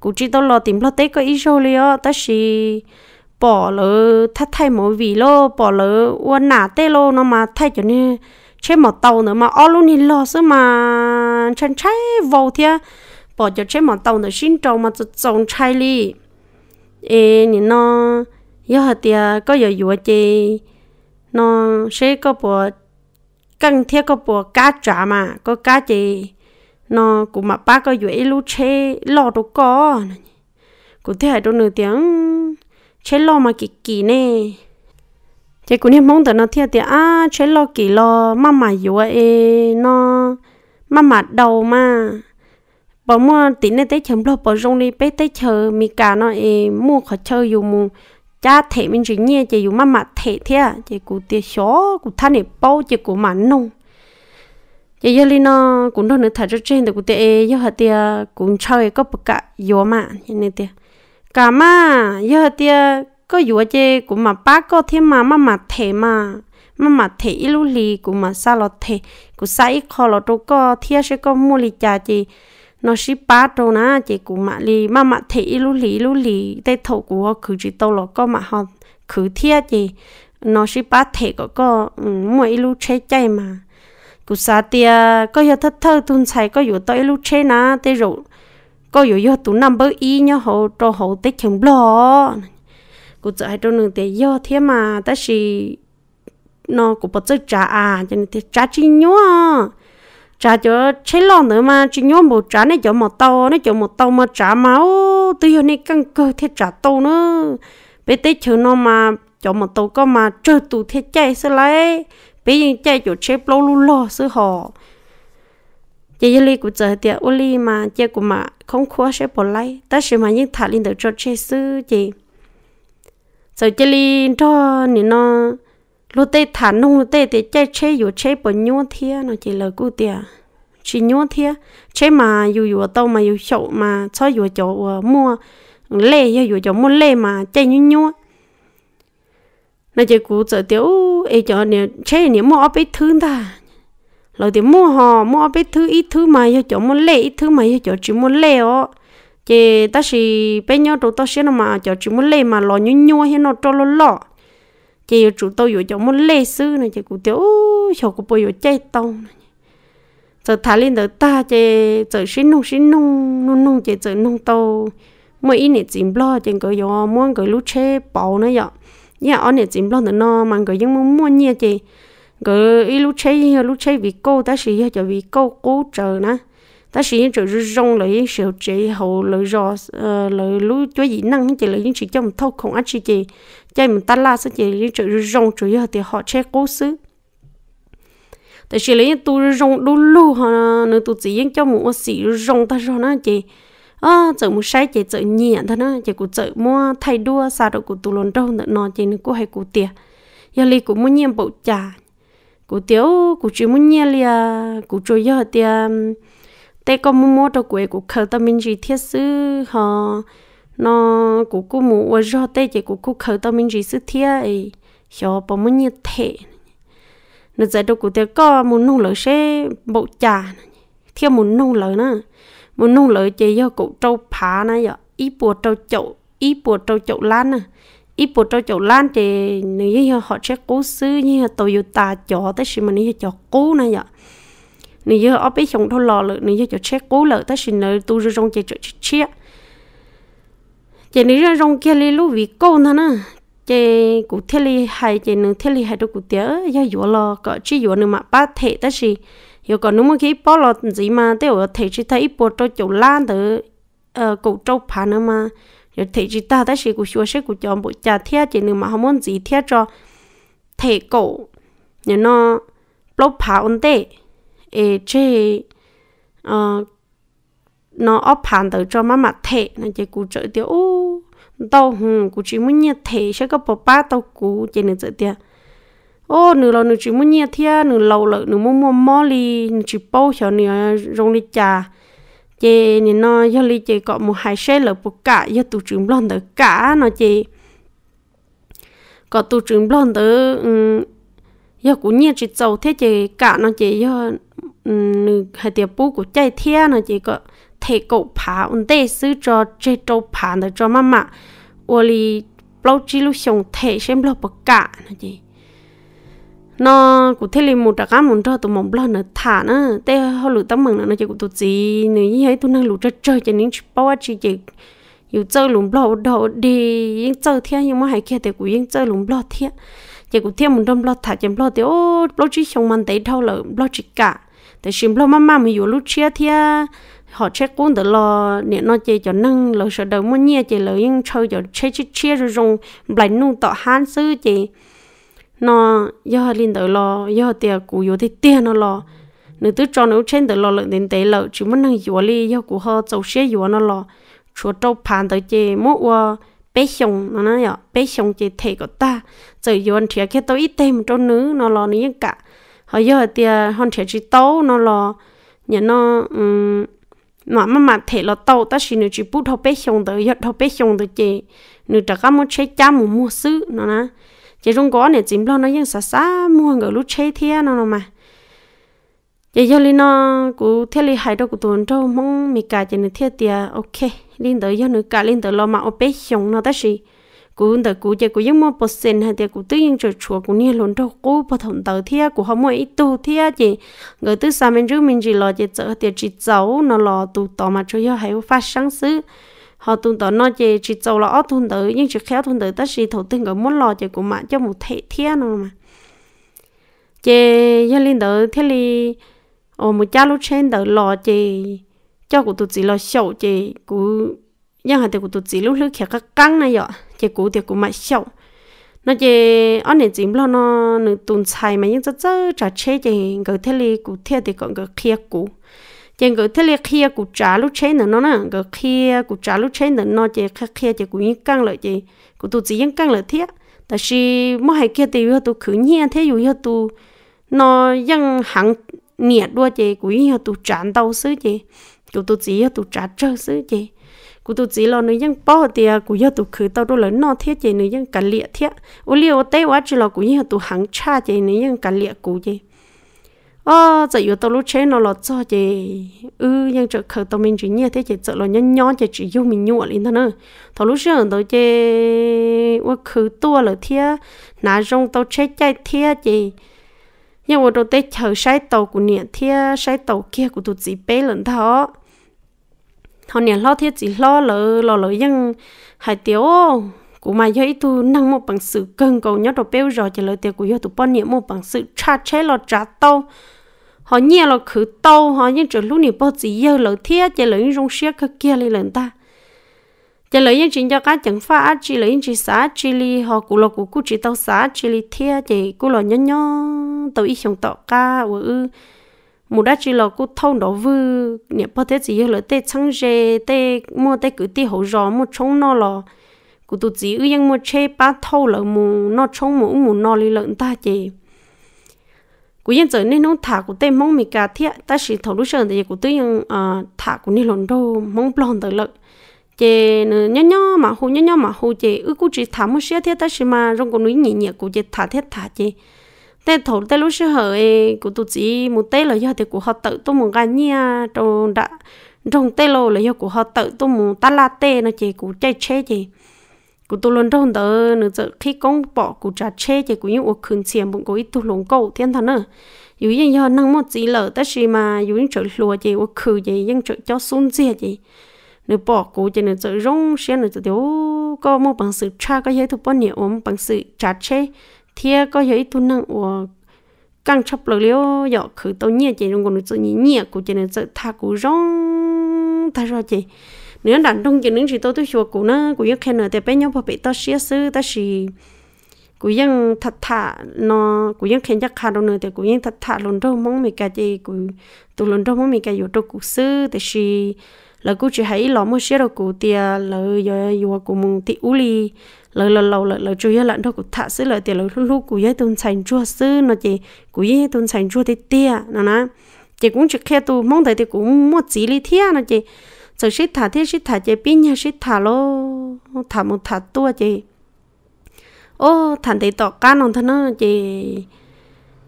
cũng chỉ tao lo tìm lo tết có ít rồi đó ta chỉ bỏ lỡ thắt thay mỗi vị lô bỏ lỡ qua nả tê lô nó mà thay cho nên chế mỏ tàu nữa mà ô luôn thì lo sớ mà chân trái vô thia bỏ cho chế mỏ tàu nữa xin trâu mà cho trồng trái li ê nhìn nó giờ hả tia có giờ dùa chê nó sẽ có bộ, căng thia có bộ cá trả mà có cá chê nó cũng mà ba có dùa lú chế lo đồ có cụ thế hệ đồ nửa tiếng chế lo mà kỳ kỳ nè chế cũng hiếm mong tới nó thiệt thì à chế lo kỳ lo mà mà yếu ấy nó mà mà đầu mà bỏ mua tí này tới chấm lo bỏ rong đi bé tới chờ mì cả nó ấy mua khó chơi dù mù cha thể mình chỉ nghe chỉ dù mà mà thể thiệt à. chế cũng tiệt xó cũng than này bao chế cũng mà nông giờ giờ li nó cũng đâu nữa thật rất trên thì cũng tiệt giờ hạt tiệt cũng chơi có bậc cả yếu mà như này tiệt cả mà giờ tia có dụ chứ cũng mà bác có thêm mà mà mà thể mà mà mà thể ilu lì cũng mà sao lo thể cũng sai khó lo đâu có thiệt sẽ có mua lì cha chứ nó chỉ ba đâu na chỉ cũng mà lì mà mà thể ilu lì ilu lì tây thầu của họ cứ chỉ tao lo có mà họ cứ thiệt chứ nó chỉ ba thể có có ừ, mua ilu chơi chơi mà cũng sao tia có giờ thất thơ tuần sai có tới tao ilu chơi na tây rồi có yếu yếu tụ nằm bơ ý nhá hồ cho hồ tết chồng lo cụ sợ hai trò nương tệ yếu thế mà ta chỉ nó cụ bật chơi trả à cho nên thì trả chi nhúa trả cho chế lo nữa mà chỉ nhúa một trả này cho một tàu này cho một tàu mà trả máu tự nhiên này căng cơ thế trả tàu nữa bé tết chồng nó mà cho một tàu có mà chơi tụ thế chạy sẽ lấy bé chạy chỗ chế lâu lâu lo sự họ giờ giờ li của giờ thì ô li mà giờ của mà không khóa sẽ bỏ lại ta sẽ mà những thả linh được cho chơi sư chị sau giờ li cho nên nó lúc tê thả nung lúc tê thì chơi chơi dù chơi bỏ nhua thia nó chỉ là cụ tiệt chỉ nhua thia chơi mà dù dù tao mà dù chỗ mà cho dù chỗ mua lê hay dù chỗ mua lê mà chơi nhua nhua nó chỉ cụ giờ tiểu ấy cho nên chơi nếu mua ở bên thương ta rồi thì mua họ mua bé thứ ít thứ mà cho chỗ mua lẻ, ít thứ mà cho chỗ chỉ mua lẻ ó chị ta chỉ bé nhau đồ tao xem mà cho chỉ mua lẻ mà lo nhua nhua hay nó cho lo lo chị chủ tôi อยู่ chỗ mua lệ sư này chị cũng tiểu chỗ cũng bồi chạy tao giờ thả lên đỡ ta chị giờ xin nung xin nung nung nung chị giờ nung tao mỗi ít này chìm lo chị cứ yo mua cái lú chê bảo nữa vậy nhà ở này chìm lo nữa nó mà cái giống muốn mua nhia chị cứ ít lúc chơi lúc chơi vì cô ta sĩ cho vì cô cố chờ nè ta sĩ chỗ rong lấy sự chế hậu lấy rò ờ, lấy lú cho gì năng chỉ lấy những chỉ trong thâu không ăn chỉ chỉ chơi một ta la sẽ chỉ những chỗ rong chủ yếu thì họ chơi cố xứ tại chỉ lấy tu rong đu lu họ nữa tu chỉ những cho một sĩ rong ta rong nè chị à ờ, chợ một sai chị chợ nhẹ thôi nè chị cũng chợ mua thay đua sao đâu của tu lon đâu nữa nọ. chị nữa cũng hay cũng tiệt giờ lấy cũng muốn nhiệm bộ trà cụ tiểu cụ chỉ muốn nhẹ lia cụ cho giờ thì tay con mua mua đồ quế, cụ khâu tâm mình chỉ thiết sư họ nó cụ cụ mua ở giờ tay chỉ cụ cụ khờ tâm mình chỉ sư thiết ấy họ bỏ muốn nhẹ thế nó giờ đồ cụ tiểu có muốn nông lỡ sẽ bộ trà thiếu muốn nông lỡ nữa muốn nông lỡ chỉ do cụ trâu phá này giờ ít bùa trâu chậu ít bùa trâu chậu lan này ít bộ trâu chỗ lan thì nếu như họ sẽ cố xứ như Toyota cho tới xin mà nếu cho cố này nhở nếu như ở bên trong thôn lò lợ nếu như cho sẽ cố lợ tới xin nếu tu rồi trong chế chỗ chia chế nếu ra trong kia li lú vì cô nữa nè chế cụ thế li hay chế nếu thế li hay đâu cụ tiếc do dụ lò có chỉ dụ nữa mà ba thể tới xin rồi còn nếu mà khi bỏ lò gì mà tới ở thể chỉ thấy bộ trâu chỗ lan tới ờ, cụ trâu phá nữa mà rồi thấy chị ta đã sĩ của chúa sẽ của chọn bộ cha thea chỉ nếu mà không muốn gì thea cho thể cổ nhớ nó lốp phá ổn tệ ê chê ờ nó ốp phản tới cho má mặt thể nên chị cụ trợ tiêu ô tao hùng cụ chỉ muốn nhiệt thể sẽ có bộ ba tao cụ chỉ nên trợ tiêu ô nửa lâu nửa chỉ muốn nhiệt thea nửa lâu lợi nửa muốn mua mò li nửa chỉ bao cho nửa rong đi cha chị nên nó do lý chị có một hai xe lợp bột cả do tụ trưởng blond tới cả nó chị có tụ trưởng blond tới um, ừ, do cũng như chị giàu thế chị cả nó chị do um, hai tiệp bố của chạy thế nó chị có thể cậu phá ổn tê sư cho chế châu phá được cho mama ô lý lâu chỉ lúc xong thể xem lợp bột cả nó chị nó cụ thể là một trạc món trò tụi mong lo nó thả nữa, thế họ lụt tấm mừng nó chỉ cụ tụi gì nếu như ấy tụi năng lụt chơi chơi cho nên chỉ bao chỉ chỉ yêu chơi lụm lo đồ đi yên chơi thế nhưng mà hay kia thì cụ yên chơi lụm lo thế chỉ cụ thế mong lo thả chỉ lo thì ô lo chỉ xong mình thấy thâu là lo chỉ cả thế xin lo mama mình yêu lúc chia thế họ check cũng được lo nè nó chơi cho năng lo sợ đầu mua nhia chơi lo yên chơi cho chơi chơi chơi rồi dùng lại nung tỏ hán sư chơi nó do linh tử lo do tiền cũ yếu thì tiền nó lo nếu tôi cho nó trên tử lo lượng đến tế lợi chỉ muốn năng yếu đi do cũ họ giàu xe yếu nó lo chúa cháu phản tới chế mỗi qua bé xong nó nói ạ bé xong chế thể của ta giờ yếu anh thiệt cái tôi ít thêm cho nữ nó lo nữa cả họ do tiền hòn thiệt chỉ tấu nó lo nhà nó um, nó mà mà thể là tàu ta xin chỉ bút học bé xong tới giờ học bé xong tới chế nếu trả cả một chế cha một mua sứ nó nói chị rung có này chìm lo nó nhưng xa xa mua người lúc chơi thia nó nó mà chị giờ lên nó cú thiết lý hai đâu cú tuần trâu mong mì cả chị này thiết tia ok lên tới do nữa cả lên tới lo mà ô bé xong nó ta gì cú tới cú chị cú giống mua bớt xin hay tia cú tự nhiên trời chùa cú nia lồn trâu cú bột thủng tới thia cú không mua ít tu thia chị người tới xa mình rước mình chỉ lo chị chở tia chỉ giấu nó lo tụ tò mà cho do hay phát sáng sứ họ tụi tao nó chỉ chỉ trâu là ót thun tử nhưng chỉ khéo thun tử tất chỉ thầu tin cái muốn lo chỉ cũng mà cho một thể thiên nó mà chỉ gia lên tử thế li ở một cha lúc trên tử lo chỉ cho của tụi chỉ lo sầu chỉ của nhưng hàng thì của tụi chỉ lúc lúc khéo cái căng này vậy chỉ của thì của mà sầu nó chỉ ở nền chỉ lo nó nửa tuần mà nhưng rất rất trả chế chỉ cái thế li của thế thì còn cái kia của chị ngồi thế là kia cụ trả lúc chế nữa nó nè ngồi kia cụ trả lúc chế nữa nó chị kia kia chị cụ yên căng lại chị cụ tụ chỉ yên căng lại thế tại vì mỗi hai kia thì tụ khử nhẹ thế dù tụ nó ยัง hẳn nhẹ đua chị cụ yên tụ chán đầu xứ chị cụ tụ chỉ tụ trả trơ xứ chị cụ tụ chỉ lo nữa vẫn bỏ thì cụ giờ tụ khử tao đôi lời nó thiết chị nữa vẫn cả liệt thiết ô liều tê quá chỉ lo cụ giờ tụ hắng cha chị nữa vẫn cả liệt cụ chị à giờ yêu tao lúc chế nó lọt cho chị ừ nhưng chợ khởi tao mình chỉ nhẹ thế chị chợ lo nhón nhón chị chỉ yêu mình nhụa lên thôi nữa tao lúc trước tao chị qua khứ tua là thế, nà rong tao chế chạy thế chị nhưng mà tôi thấy chờ sai tàu của nhẹ thế sai tàu kia của tôi chỉ bé lần thọ họ nhẹ lo thế chỉ lo lỡ lo lỡ nhưng hải tiếu cú mà giờ ít tu năng một bằng sự cần cầu nhớ đồ béo rồi chỉ lời tiền của giờ tu bao nhiêu một bằng sự cha chế lo trả tao họ nhẹ lo khử tao họ những trở lúc này bao chỉ yêu lời thiết chỉ lời những rong xiết cái kia lên lần ta chỉ lấy những chuyện cho cá chẳng phá chỉ lấy những chuyện xá chỉ li họ cú lo cú cú chỉ tao xá chỉ li thia chỉ cú lo nhon nhon tao ít không tao cá ư ư mù đã chỉ lo cú thâu đó vư niệm bao thế yêu lợi tê trắng rê tê mua tê cứ tê hậu gió một chống nó lo cụ tụ chỉ ư yang mua chê ba thâu lợ mù nó trông mù mù nó li lợn ta chê cụ yên giờ nên nó thả của tên mong mì cà thiệt ta chỉ thầu lúc sớm thì cụ tư yang thả của ni lợn đâu mong plon tới lợn chê nè nhó mà hú nhó nhó mà hú chê ư cụ chỉ thả một xe thiệt ta chỉ mà rong con núi nhẹ nhẹ cụ chê thả thiệt thả chê tên thầu tên lúc sớm hỡi cụ tụ chỉ một tế là do thì cụ họ tự tôi muốn gan nhia trong đã trong tế lô là do cụ họ tự tôi muốn ta la tế nó chê cụ chạy chơi chê cụ tôi luôn trong đó nữa giờ khi công bỏ cụ trả che thì cụ những ổ khẩn tiền bọn cụ ít tôi luôn cầu thiên thần nữa dù như giờ năng một gì lỡ tất gì mà dù những chỗ lùa gì ổ khử gì những chỗ cho xuống gì gì nữa bỏ cụ cho nữa giờ rong xe nữa giờ thiếu có một bằng sự cha có giấy thuộc bao nhiêu ôm bằng sự trả che thì có giấy tôi năng ổ căng chấp lời liêu giờ khử tôi nhẹ chỉ trong còn nữa giờ nhẹ cụ thì nữa giờ tha cụ rong tha ra chị nếu đàn đông chỉ những gì tôi tôi chùa cũ nó cũng yêu khen nữa thì bây nhau phải tao xía sư ta xì cũng yên thật thà nó cũng yên khen chắc khá đâu nữa thì cũng yên thật thà luôn đâu mong mình cái gì cũng tụ luôn đâu mong mình cái yêu đâu cũng sư thì xì là cũng chỉ hãy lo mua xía đâu cũng thì là giờ yêu cũng mong thì u li là là lâu là là chủ yếu là đâu cũng thà sư là thì là lúc cũng yên tôn thành chùa sư nó chỉ cũng yên tôn thành chùa thì tia nó nè chỉ cũng chỉ khi tụ mong thấy thì cũng mua chỉ lý thiên nó chỉ sự sĩ thả thiết sĩ thả chế pin nhà sĩ thả lô thả một thả tua chị ô thằng thì tỏ cá nó thân nó chị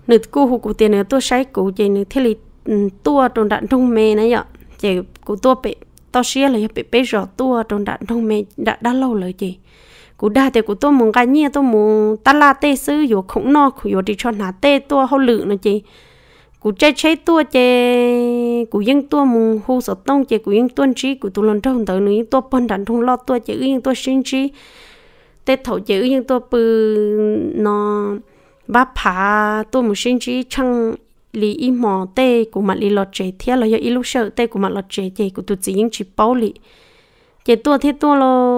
nửa cu hụt cụ tiền nửa tôi sấy cụ chị nửa thiết lý ừ, tua trong đạn trong mê này giờ chị cụ tua bị tao xia là bị bé rõ tua trong đạn trong mê đã đã lâu rồi chị cụ đa thì cụ tôi muốn cái nhia tôi muốn ta la tê sư vô khủng no cụ đi cho nà tê tua hậu lự nữa chị cú chơi chơi tua chơi cú yên tua mùng hú sợ tông chơi cú yên tuân trí cú tu lần trong tới nữa tua bận đàn thùng lo tua chơi yên tua sinh trí tết thầu chơi yên tua bự nó ba phá tua mùng sinh trí chăng lì y mò tê cú mặt lì lọt chơi thiệt là yêu y lúc sợ tê cú mặt lọt chơi chơi cú tu chỉ yên chỉ bao lì chơi tua thế tua lo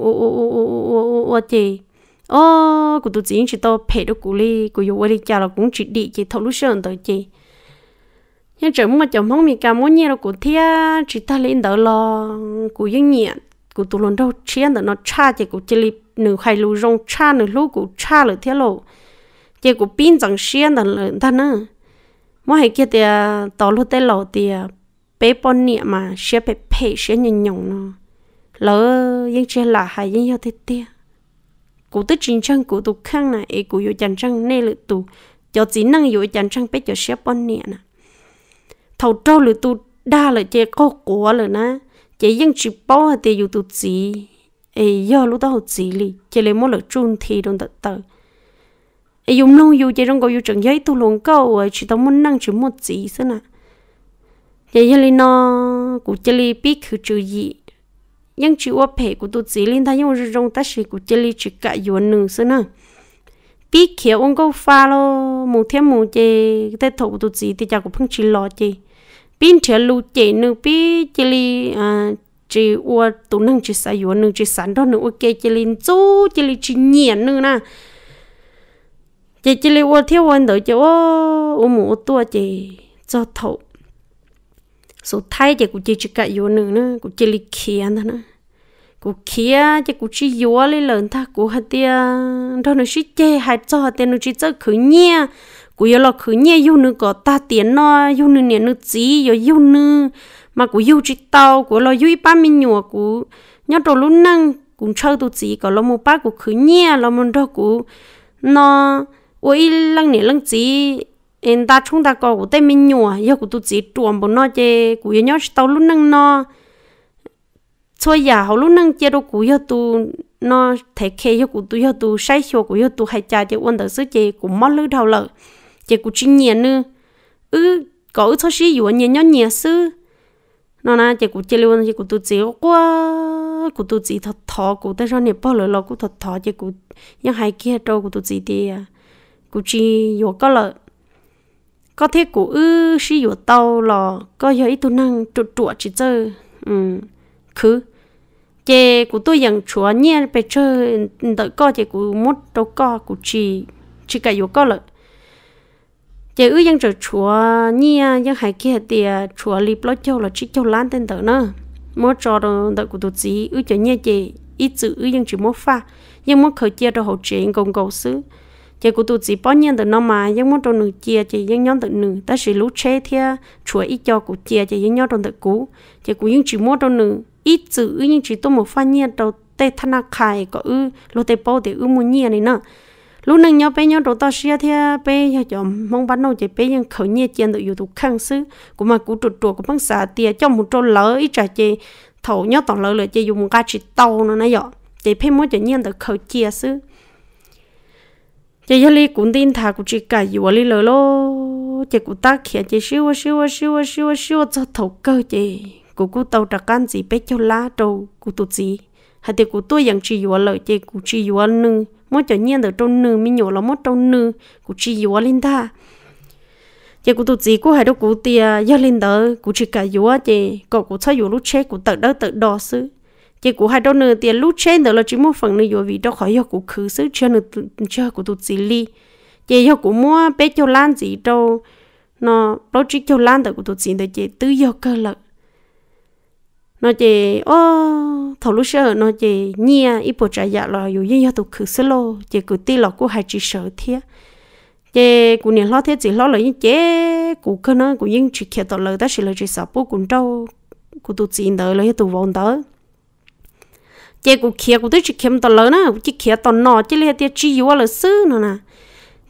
ô ô ô ô ô ô chơi ô cụ tụi chỉ tao phe đó cụ li cụ yêu đi chào là cũng chỉ đi chỉ thấu lúc sơn tới chị nhưng chẳng mà chẳng mong mình cả muốn nhiều cụ thia chỉ ta lên đó lo cụ yên nhẹ cụ tụi lần đâu chiến đó nó cha chị cụ chỉ li nửa khai lù rong cha nửa lú cụ cha lửa thia lộ chị cụ pin chẳng xuyên đó ta nữa mỗi ngày kia thì tao lúc tới lộ thì bé nhẹ mà xé bé phe xé nhẹ nhộng nó lỡ yên chơi là hay yên yêu thế cụ tức trình trang cụ tụ khang nè ấy cụ yêu chàng trang nê lự tụ cho chỉ năng yêu chàng trang bé cho xếp bọn nè nè thầu trâu lự tụ đa lự chè có của lự nè chè dân chỉ bao hạt yêu tù chỉ ấy do lúc đó chỉ lì chè lấy mỗi lự trung thì đồng tật tờ ấy dùng lâu yêu chè trong cầu yêu chẳng giấy tù luôn câu ấy chỉ tao muốn năng chỉ một chỉ xí nè chè dân lì nó cụ chè lì biết khử trừ gì nhưng chỉ ô phê của tụt chỉ linh thay nhưng rồi rong ta chỉ của chỉ li chỉ cả yuan nương xưa nè tí kiểu ông câu pha lo một thêm một chê cái thổ của tụt chỉ thì chả cũng không chỉ lo chê pin trở lu chê nương pi chỉ li à chỉ ô tụ nương chỉ sa yuan nương chỉ sẵn đó nương ok chỉ linh chú chỉ li chỉ nhẹ nương nè chê chỉ li ô theo anh đợi chê ô ô mù ô tua chê cho thổ số thay giờ cũng chỉ chỉ cả yếu nữa nữa cũng chỉ lịch kia nữa nữa cũng kia giờ cũng chỉ yếu lên lần ta cũng hạt tia đó nó chỉ chơi hai cho hạt tia nó chỉ chơi khử nhia cũng yếu là khử nhia yếu nữa có ta tiền nó yếu nữa nè nữa chỉ yếu yếu nữa mà cũng yếu chỉ tàu cũng là yếu ba mươi nhua cũng nhớ đồ lúc năng cũng chơi tụ chỉ có là một ba cũng khử nhia là một đó cũng nó ôi lăng nè lăng chỉ em ta chúng ta có của tay mình nhua giờ của tôi chỉ chuồn bọn nó cái của nhớ tao lúc nâng nó chơi giả họ lúc nâng chơi đâu cái giờ tu nó thể khe giờ của tu giờ tôi say xô cái giờ tu hay cha chơi quân tử sứ chơi cũng mất lư đầu lợ chơi của chuyên nghiệp nữa ừ, có ư thôi sĩ dụ nhà nhớ nhẹ sư nó là chơi của chơi luôn chơi của tôi chỉ quá của tôi chỉ thật thọ của tay ra nè bao lời lo của thật thọ chơi của những hai kia đâu của tôi chỉ thì à, của chỉ dụ có lợi có thể cụ ư sử dụng tàu lò có giờ ít tu năng trụ trụ chỉ chơi ừ cứ chè của tôi dần chúa nhẹ, về chơi đợi co chè của mốt đâu co của chị chị cả yếu co lợi chè ư dân trở chúa nhẹ, dân hải kia thì chúa lip lo châu là chỉ châu lan tên tờ nữa mốt cho đồ đợi của tôi chỉ ư chè nhẹ chè ít chữ ư dân chỉ mốt pha nhưng mốt khởi chia đồ hậu chuyện công cầu xứ chị cụ tụt chỉ bao nhiêu từ nó mà giống muốn trong nửa chia chị giống nhóm từ nửa ta chỉ lú chế thia chúa ít cho cụ chia chị giống nhóm trong từ cũ chị cũng những chỉ mua trong nửa ít chữ những chỉ tôi một phan nhiên đầu tê thana khai có ư lô tê bao tê ư mua nhiên này nè lúc nãy nhau bé nhau đầu ta xia thia bé nhau cho mong bán đâu chị bé nhưng khẩu nhiên tiền được yêu thuộc khang sư của mà cụ tụt tụt của băng xà tiền trong một trâu lỡ ít trả chị thầu nhau toàn lỡ lỡ chị dùng một cái chỉ tàu nó nãy giờ chị phải mua cho nhiên từ khẩu chia sư chị giờ li cũng tin thà cũng chỉ cả yêu li lỡ lo chị cũng ta kia chị siêu siêu siêu siêu siêu cho thấu cơ chị cũng cũng tàu đặc can gì bé cho lá trâu cũng tụt gì hay thì cũng tôi yang chỉ yêu lợi chị cũng chỉ yêu nương mỗi cho nhiên ở trong nương mi nhỏ là mỗi trong nương cũng chỉ yêu lên ta chị cũng tụt gì cũng hay đâu cũng tia giờ lên đó cũng chỉ cả yêu chị cậu cũng thấy yêu lúc chết cũng tự đó tự đo xứ chỉ của hai đôi nửa tiền lúc trên đó là chỉ một phần nửa rồi vì đó khỏi do của khứ sức chưa nửa chưa của tụt gì li chỉ do của mua bé cho lan gì đâu nó đó chỉ cho lan đó của tụt gì đó chỉ tự do cơ lực nó chỉ ô thầu lúc sợ nó chỉ nhia ít bộ trái dạ là dù như do tụt khứ sức lo chỉ cứ ti là của hai chỉ sợ thiệt chế cụ niệm lo thế chỉ lo lời như chế cụ cơ nó cụ những chuyện kia tao lời ta chỉ lời chỉ sợ bố cụ đâu cụ tụt gì đời lời tụt vòng tới chế cụ khía cụ tới chỉ kiếm tao lớn á chỉ khía tao nọ chỉ lấy tiền chỉ yếu là sư nữa nè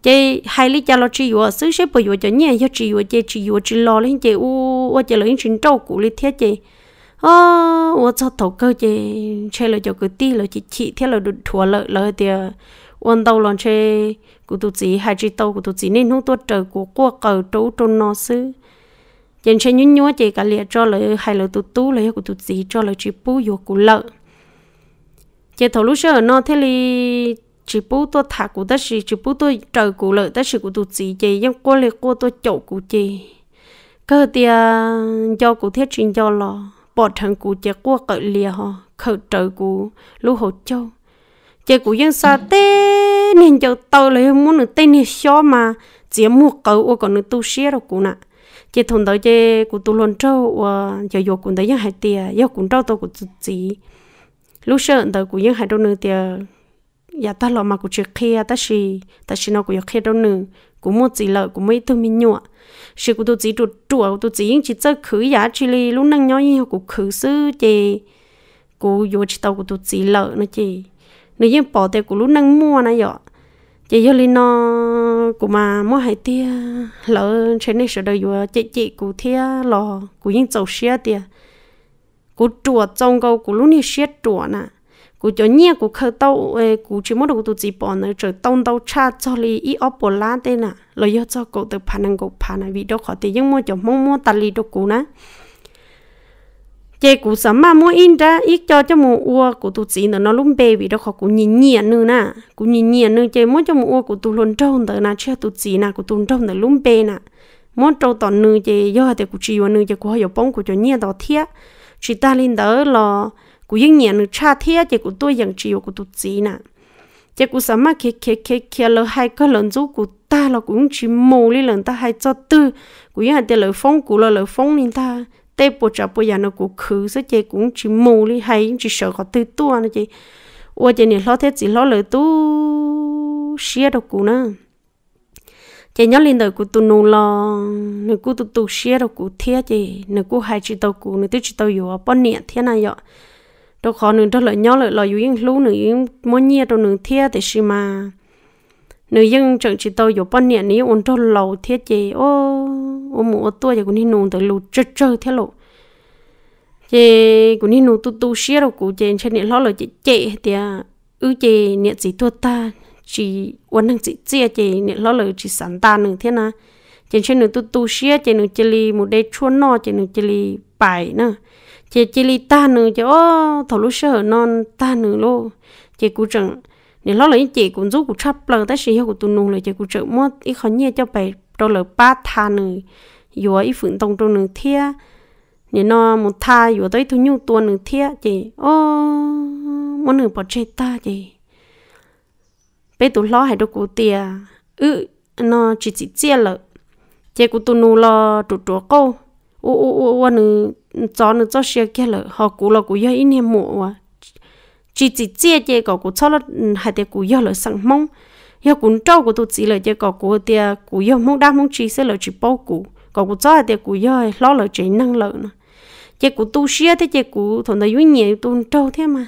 chế hai lý cha lo chỉ yếu sư sẽ bởi yếu cho nhẹ cho chỉ yếu chế chỉ yếu chỉ lo lên chế u u chế lấy chuyện trâu cụ lấy thiết chế ô u cho tàu cơ chế chơi là cho cái ti là chỉ chỉ thiết là được thua lợi lợi tiền ôn tàu lon chơi cụ tụ chỉ hai chỉ tàu cụ tụ chỉ nên không tốt trời của qua cầu trâu trôn nọ sư trên xem nhún nhúa chế cả liệt cho lời hai lời tụ tú lời của tụ chỉ cho lời chỉ bú yếu của lợi chế thầu lúc xưa nó thế li chỉ bố tôi thả cụ ta chỉ chỉ bố tôi trời cụ lợi ta chỉ cụ tụt gì chị nhưng cô lệ cô tôi chậu cụ chị cơ tia à, do cụ thiết chuyện do lò bỏ thằng cụ chế qua cởi lìa họ khởi trời cụ lúc hồ châu chế cụ dân xa tê nên cho tao lấy muốn được tên này xó mà chỉ mua cậu ô còn được tu xe đâu cụ nè chế thằng đó chế cụ tu luôn trâu và giờ giờ cụ đấy dân hai tia giờ cụ trâu tôi cụ tụt gì lúc sợ đó cũng những hai đôi nữ tiệt ya ta lo mà cũng chưa kia ta xì ta xì nó cũng yêu kia đôi nữ cũng một gì lợ cũng mấy thứ mình nhọ sự cũng tôi chỉ trụ trụ tôi chỉ chỉ chơi khứ giá chỉ li lúc năng nhói nhau cũng khứ sư chị cũng vô chỉ tàu cũng tôi chỉ lợ nó chị nếu như bỏ tiền cũng lúc năng mua này vậy chỉ vô li nó cũng mà mua hai tia lợ trên này sợ đời vừa chỉ chỉ cũng thia lò cũng những dầu xia tia cú chùa trong câu cú luôn này xét chùa nè cú cho nhẹ cú khơi tàu cú chỉ muốn được tụ chỉ bỏ nữa rồi tông tàu cha cho li ít ốp bỏ lá thế nè rồi do cho cậu tự phản ứng cậu phản này vì đó khó thì nhưng mà cho mong muốn ta li đó cú nè chế cú sợ mà mua in ra ít cho cho mua ua cú tụ chỉ nữa nó luôn bề vì đó khó cú nhìn nhẹ nữa nè cú nhìn nhẹ nữa chế muốn cho mua ua cú tụ luôn trâu nữa nè chưa tụ chỉ nè cú tụ trâu nữa luôn bề nè muốn trâu tòn nữa chế do thì cú chỉ vào nữa chế cú hay bóng cú cho nhẹ đó thiệt chỉ ta linh đó lo, của những nhà nước cha thế chỉ của tôi những chiều của tôi gì nè chỉ của sao mà kia kia kia kia lo hai cái lần du của ta lo cũng chỉ mù lên lần ta hay cho tư của những cái lo phong của lo lo phong linh ta tê bộ trả bộ nhà nó của khứ sẽ chỉ cũng chỉ mù lên hai chỉ sợ có tư tua nữa chỉ ủa chỉ này lo thế chỉ lo lời tu xia đâu cũng nữa chị nhớ lên đời của tụi nô lo nửa của tụi tu sửa đâu của thía chị nửa của hai chị tàu của nửa tôi chị tàu yếu bọn nhẹ thía này vậy đâu khó nửa tôi lợi nhớ lợi lo yếu yên lú nửa yên mỗi nhẹ đâu nửa thía thì xí mà nửa yên chẳng chị tàu yếu bọn nhẹ nửa ôn cho lâu thía chị ô ô mù ô tua chị cũng đi nôn tới lù chơi chơi thía lộ chị cũng đi nôn tụi tu sửa đâu của chị trên nhẹ lo lợi chị chị thì à, ư chị nhẹ gì tua ta chỉ uốn hàng chị chia chị nè lo lử chị sẵn ta nữa thế na chị chơi nữa tu tu xia chị nữa chơi li một đế chua no chị nữa chơi li bài nữa chị chơi li ta nữa chị ô thầu lúc sợ non ta nữa lo chị cũng chẳng nè lo lử chị cũng giúp cũng chấp lần tới sự hiệu của tu nung rồi chị cũng chẳng mất ít khó nhẹ cho bài đâu lử ba tha nữa vừa ít phượng tông trong nữa thế nè nó một tha vừa tới thu nhu tuần nữa thế chị ô muốn nửa bỏ chơi ta chị bé tụ lo hai đâu cụ tiề ừ nó chỉ chỉ chia lợ chế cụ tụ nu lo tụ tụ cô u u u u nữ cho nữ cho xe kia lợ họ cụ lo cụ yêu ít niệm mộ à chỉ chỉ chia chế cậu cụ cho lo hai tiề cụ yêu lợ sẵn mong yêu cụ trâu cụ tụ chỉ lợ chế cậu cụ tiề cụ yêu mong đam mong chỉ sẽ lợ chỉ bao cụ cậu cụ cho hai tiề cụ yêu lo lợ chỉ năng lợ nè chế cụ tu xe thế chế cụ thằng đó yêu nhiều tu trâu thế mà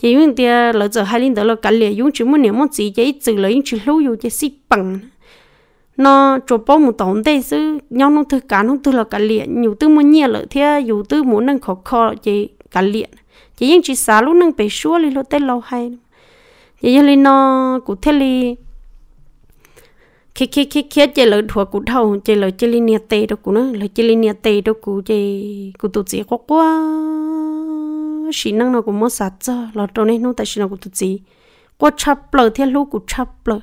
chỉ những tia lỡ giờ hai linh đó là cả liền dùng chỉ muốn niệm một gì chỉ từ dùng chỉ lâu dùng chỉ xịt bằng nó cho bao một tổng đây chứ nhau nó thực cả nó từ là cả liền nhiều thứ muốn nhẹ lỡ thế nhiều thứ muốn nâng khó khó chỉ cả liền chỉ những chỉ xả lúc nâng bể xua lên lỡ tết lâu hay chỉ như lên nó cụ thế li khi khi khi khi chỉ lỡ thua cụ đầu chỉ lỡ chỉ lên nhà tê đâu cụ nữa lỡ chỉ lên nhà tê đâu cụ chỉ cụ tụt gì quá quá xí năng nào cũng mất sạch cho là trong này nó tại xí nào cũng tự gì có chắp lờ thì lúc cũng chắp lờ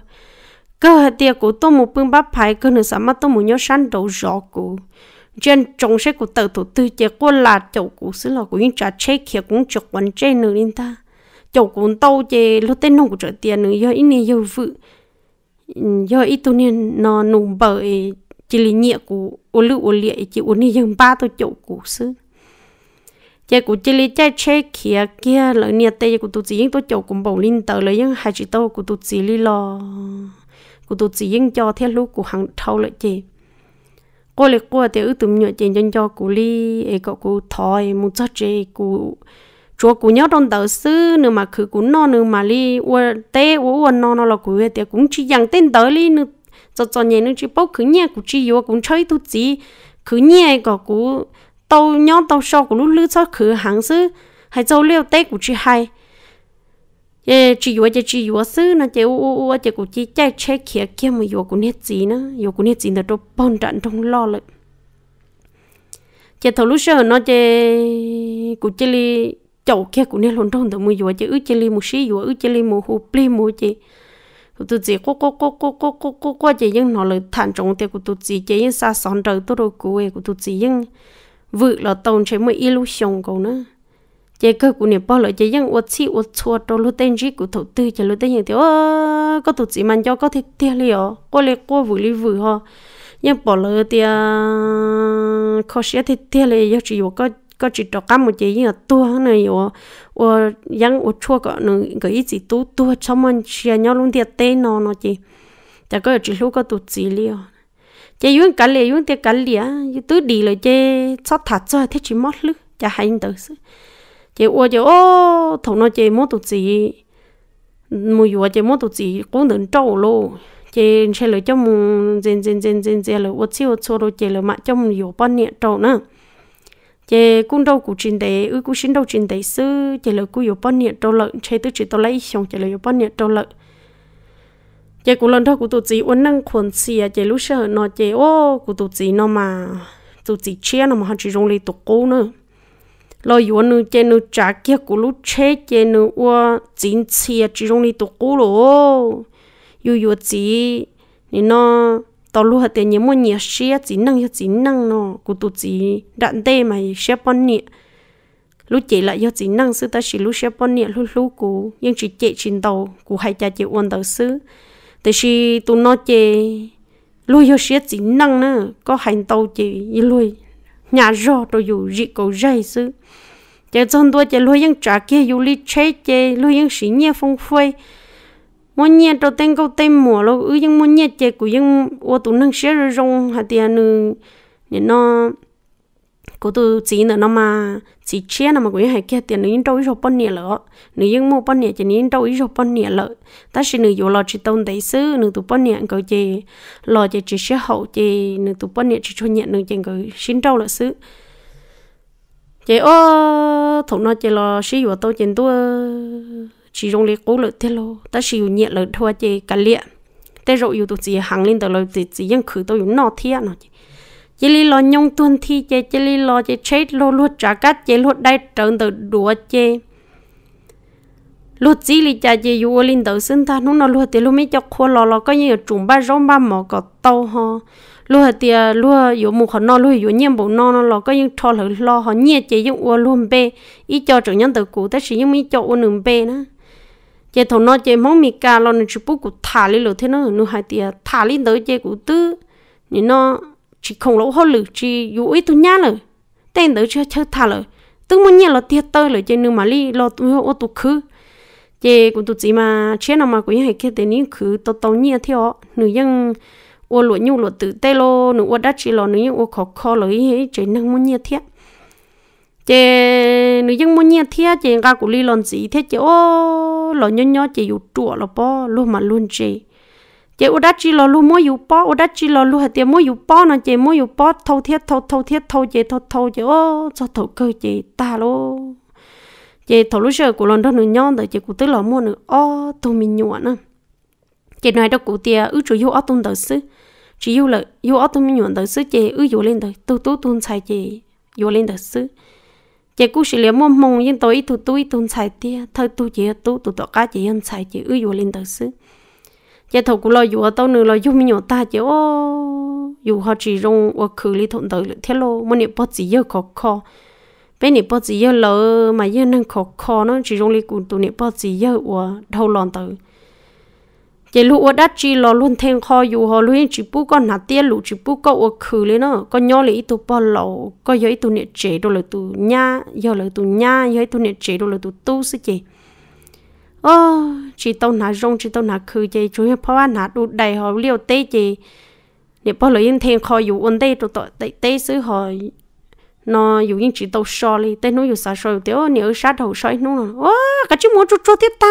cơ hệ tiền của tôi một bưng bắp phải cơ nữa sao mà tôi một nhớ sẵn đầu rõ của trên trồng sách của tự thủ tư chỉ có là chỗ của xứ là của những trà chế kia cũng chụp quần chế nữa lên ta chỗ của tàu chế lúc tên nó của trở tiền nữa giờ ít này do vự giờ ít tôi nên nó nùng bởi chỉ lý nhẹ của ô lưu ô liệ chỉ ô này dân ba tôi chỗ của xứ giờ cũng chỉ lấy trái chế kia kia lợi nhiệt tay cũng tụt chỉ những tôi chậu cũng bầu linh tờ lợi những hai chị tôi cũng tụt chỉ lý lo cũng tụt chỉ những cho theo lúc của hàng thâu lợi chị cô lấy cô thì ư tụm nhựa chị nhân cho cụ lý ấy cậu cụ thòi một chút chế cụ chúa cụ nhớ trong tờ sư nữa mà cứ cũng no nữa mà lý ua tê ua ua nó là cụ thì cũng chỉ dặn tên tờ lý nữa cho cho nhẹ nữa chỉ bốc cứ nhẹ cụ chỉ yêu cũng chơi tụt chỉ cứ nhẹ cậu cụ tàu nhóm tàu sau của lúc lướt sau khử hàng sư hay dâu liêu tết của chị hai, ye chị vừa chị chị vừa sư nó chị u u u chị của chị chạy che kia kia mà vừa của nét gì nữa vừa của nét gì nữa đâu bận trận trong lo lại chị thầu lúc sau nó chị của chị li chậu kia của nét luôn trong tàu mùi vừa chị ước chị li một xí vừa ước chị li một hộp pli một chị của tụi chị cô cô cô cô cô cô cô chỉ chị nhưng nó lại thản trọng tiền của tụi chỉ chị nhưng xa xón trời tôi đâu của của tụi chị nhưng vự là tông chế mới illusion cầu nữa chế cơ của nè bỏ lợi chế dân uất chi uất chua đồ lô tên gì của thổ tư chế lô tên gì thì ơ có tổ chỉ mang cho có thể tia liều có lẽ có vụ li vự ho nhưng bỏ lỡ thì à, khó sẽ thì tia liều do chỉ có có chỉ cho cam một chế như tua này yo o yang o chua có nó cái ít gì tu tua xong mình chia nhau luôn tiệt tên nó nó chỉ chả có chỉ lúc có tụt gì liều chế yuông cả lìa yuông tiệt cả lìa tứ đi rồi chế sót thật rồi thế chỉ mót lứ chả hay tự sự chế ô chế ô thầu nó chế mất tụt gì mùi yuông chế mất tụt gì cũng đừng trâu lô chế sẽ lấy cho mùng zen zen zen zen zen lấy ô chiêu cho rồi chế lấy mặt cho mùng yuông bao nhiêu trâu nữa chế cũng đâu cũng trình đấy, ư cũng xin đâu trình đấy sư chế lấy cũng yuông bao nhiêu trâu lợn chế tứ chỉ tao lấy xong chế lấy yuông bao nhiêu trâu lợn chị cũng lần thôi cũng tụt chị uốn năng khuẩn xìa à, chị lúc sợ nó chị ô cũng tụt chị nó mà tụt chị che nó mà họ chỉ dùng lấy tụt cố nữa lo yuan nữa chị nu trả kia cũng lúc chế chị nu ô chín xìa chỉ dùng lấy tụt cố rồi yu yu chị nên nó tao lúc hạt tiền nhiều mua nhiều xìa chỉ nâng cho chỉ nâng nó cũng tụt chị đạn tê mà xìa bón nhẹ lúc chị lại do chỉ năng sư ta chỉ lúc xìa bón nhẹ lúc lúc cũng nhưng chỉ chị chín đầu cũng hay cha chị uốn đầu sư tại vì tụi nó chê lui yo xiết chỉ năng nữa có hành tàu chỉ như lui nhà rò rồi dù dị cầu dây sư chả chân tôi chả lui những trả kia dù li chế chê lui những sĩ nhẹ phong phơi muốn nhẹ đầu tiên câu tên mùa lâu ư những muốn nhẹ chê của những ô tụ năng rồi rong hạt tiền nữa ừ, nó cô tu chỉ nữa nó mà chỉ chia nó mà cũng hay kia tiền nữ đâu ít học bao nhiêu lỡ nữ yên mua bao nhiêu chỉ nữ đâu ít học bao nhiêu lỡ ta chỉ nữ vô lo chỉ tông đấy xứ nữ tu bao nhiêu cậu chỉ lo chỉ chỉ sẽ hậu chỉ nữ tu bao nhiêu chỉ cho nhận nữ chỉ cậu xin đâu lỡ xứ chỉ ô thủng nó chỉ lo xí vô tôi chỉ tu chỉ dùng liệt cố lỡ thế lo ta chỉ nhận lỡ thôi chỉ cả liệt thế rồi yêu tu chỉ hàng lên tới lỡ chỉ chỉ yên khử tôi yêu nọ thiên nó chỉ chỉ li lo nhung tuân thi chế chỉ li lo chế chết lo luôn trả cát chế luôn đây trận tự đùa chế lúc chỉ li cha chế yêu linh tự sinh ta nó nó luôn thì lúc mấy cho khô lo lo có như trùng ba rong ba mỏ có tàu ho lúc thì lúc yêu mù họ nó lúc yêu nhiệm bộ nó nó lo có những thọ lử lo họ nhẹ chế những uo luôn bê ý cho trưởng nhân tự cụ tất sĩ những mấy cho uo nương bê nữa chế thầu nó chế mong mi cà lo nên chụp bút của thả li lo thế nó nó hai tiệt thả li tới chế cụ tư như nó chỉ không lỗ hốt lử chỉ dụ ít tu nhá lử tên đỡ chưa chơi thà lử tôi muốn nhẹ lo tiệt tơi lử chơi nương mà li lo tôi ô tu khứ chị cũng tu chỉ mà chế nào mà cũng hay kia tên những khứ tao tao nhẹ theo nữ dân ô lụa nhu lụa tự tê lô nữ ô đắt chỉ lo nữ ô khó khó lử hết chơi năng muốn nhẹ thiệt chị nữ dân muốn nhẹ thiệt chị ga cũng li lon gì thế chị ô lo nhỏ nhỏ chị dụ trụ lo po luôn mà luôn chị chế u đã chỉ lo lu mua u po u đã chỉ lo lu hạt tiền mỗi u po nó chế mỗi u po thâu thiết thâu thâu thiết thâu chế thâu thâu chế ô cho thâu cơ chế ta lô chế thâu lúc giờ của lần đó nữa nhon rồi chế cụ tới lo mua nữa ô tụi mình nhụa nữa chế nói đó cụ tiền ư chủ yếu ở tuần đầu sư chỉ yếu là yếu ở tụi mình nhụa đầu sư chế ư yếu lên đời tu tu tuần sai chế yếu lên đầu sư chế cụ xử lý mua mông nhưng tôi tu tu tuần sai tiền thâu tu chế tu tu tọt cá chế yên sai chế ư yếu lên đầu sư giờ thầu cũng lo dù tao nữa lo dù mình nhỏ ta chứ ô dù họ chỉ rong ở khử lý thôn tới thế lo mà niệm bớt gì giờ khó khó bên niệm bớt gì giờ lỡ mà giờ năng khó khó nó chỉ rong lý cũng tụ niệm bớt gì giờ ở đầu lòn tới giờ lúc ở đất chỉ lo luôn thêm khó dù họ luôn chỉ bu con nát tiền lũ chỉ bu cậu ở khử lý nó con nhỏ lý tụ bỏ lẩu có giờ tụ niệm chế đồ là tụ nhá giờ là tụ nhá giờ tụ niệm chế đồ là tụ tu sư chị ô chỉ tao nà rong chỉ tao nà khử chị chú hiệp phá nà đủ đầy họ liêu tê chị nè bao lời yên thiên kho dù ôn tê tụ tọ tê tê xứ họ nó dù yên chỉ tao so lì tê nó dù sa so tiêu nè ở sát đầu soi nó ô cái chú muốn chú chú tiếp ta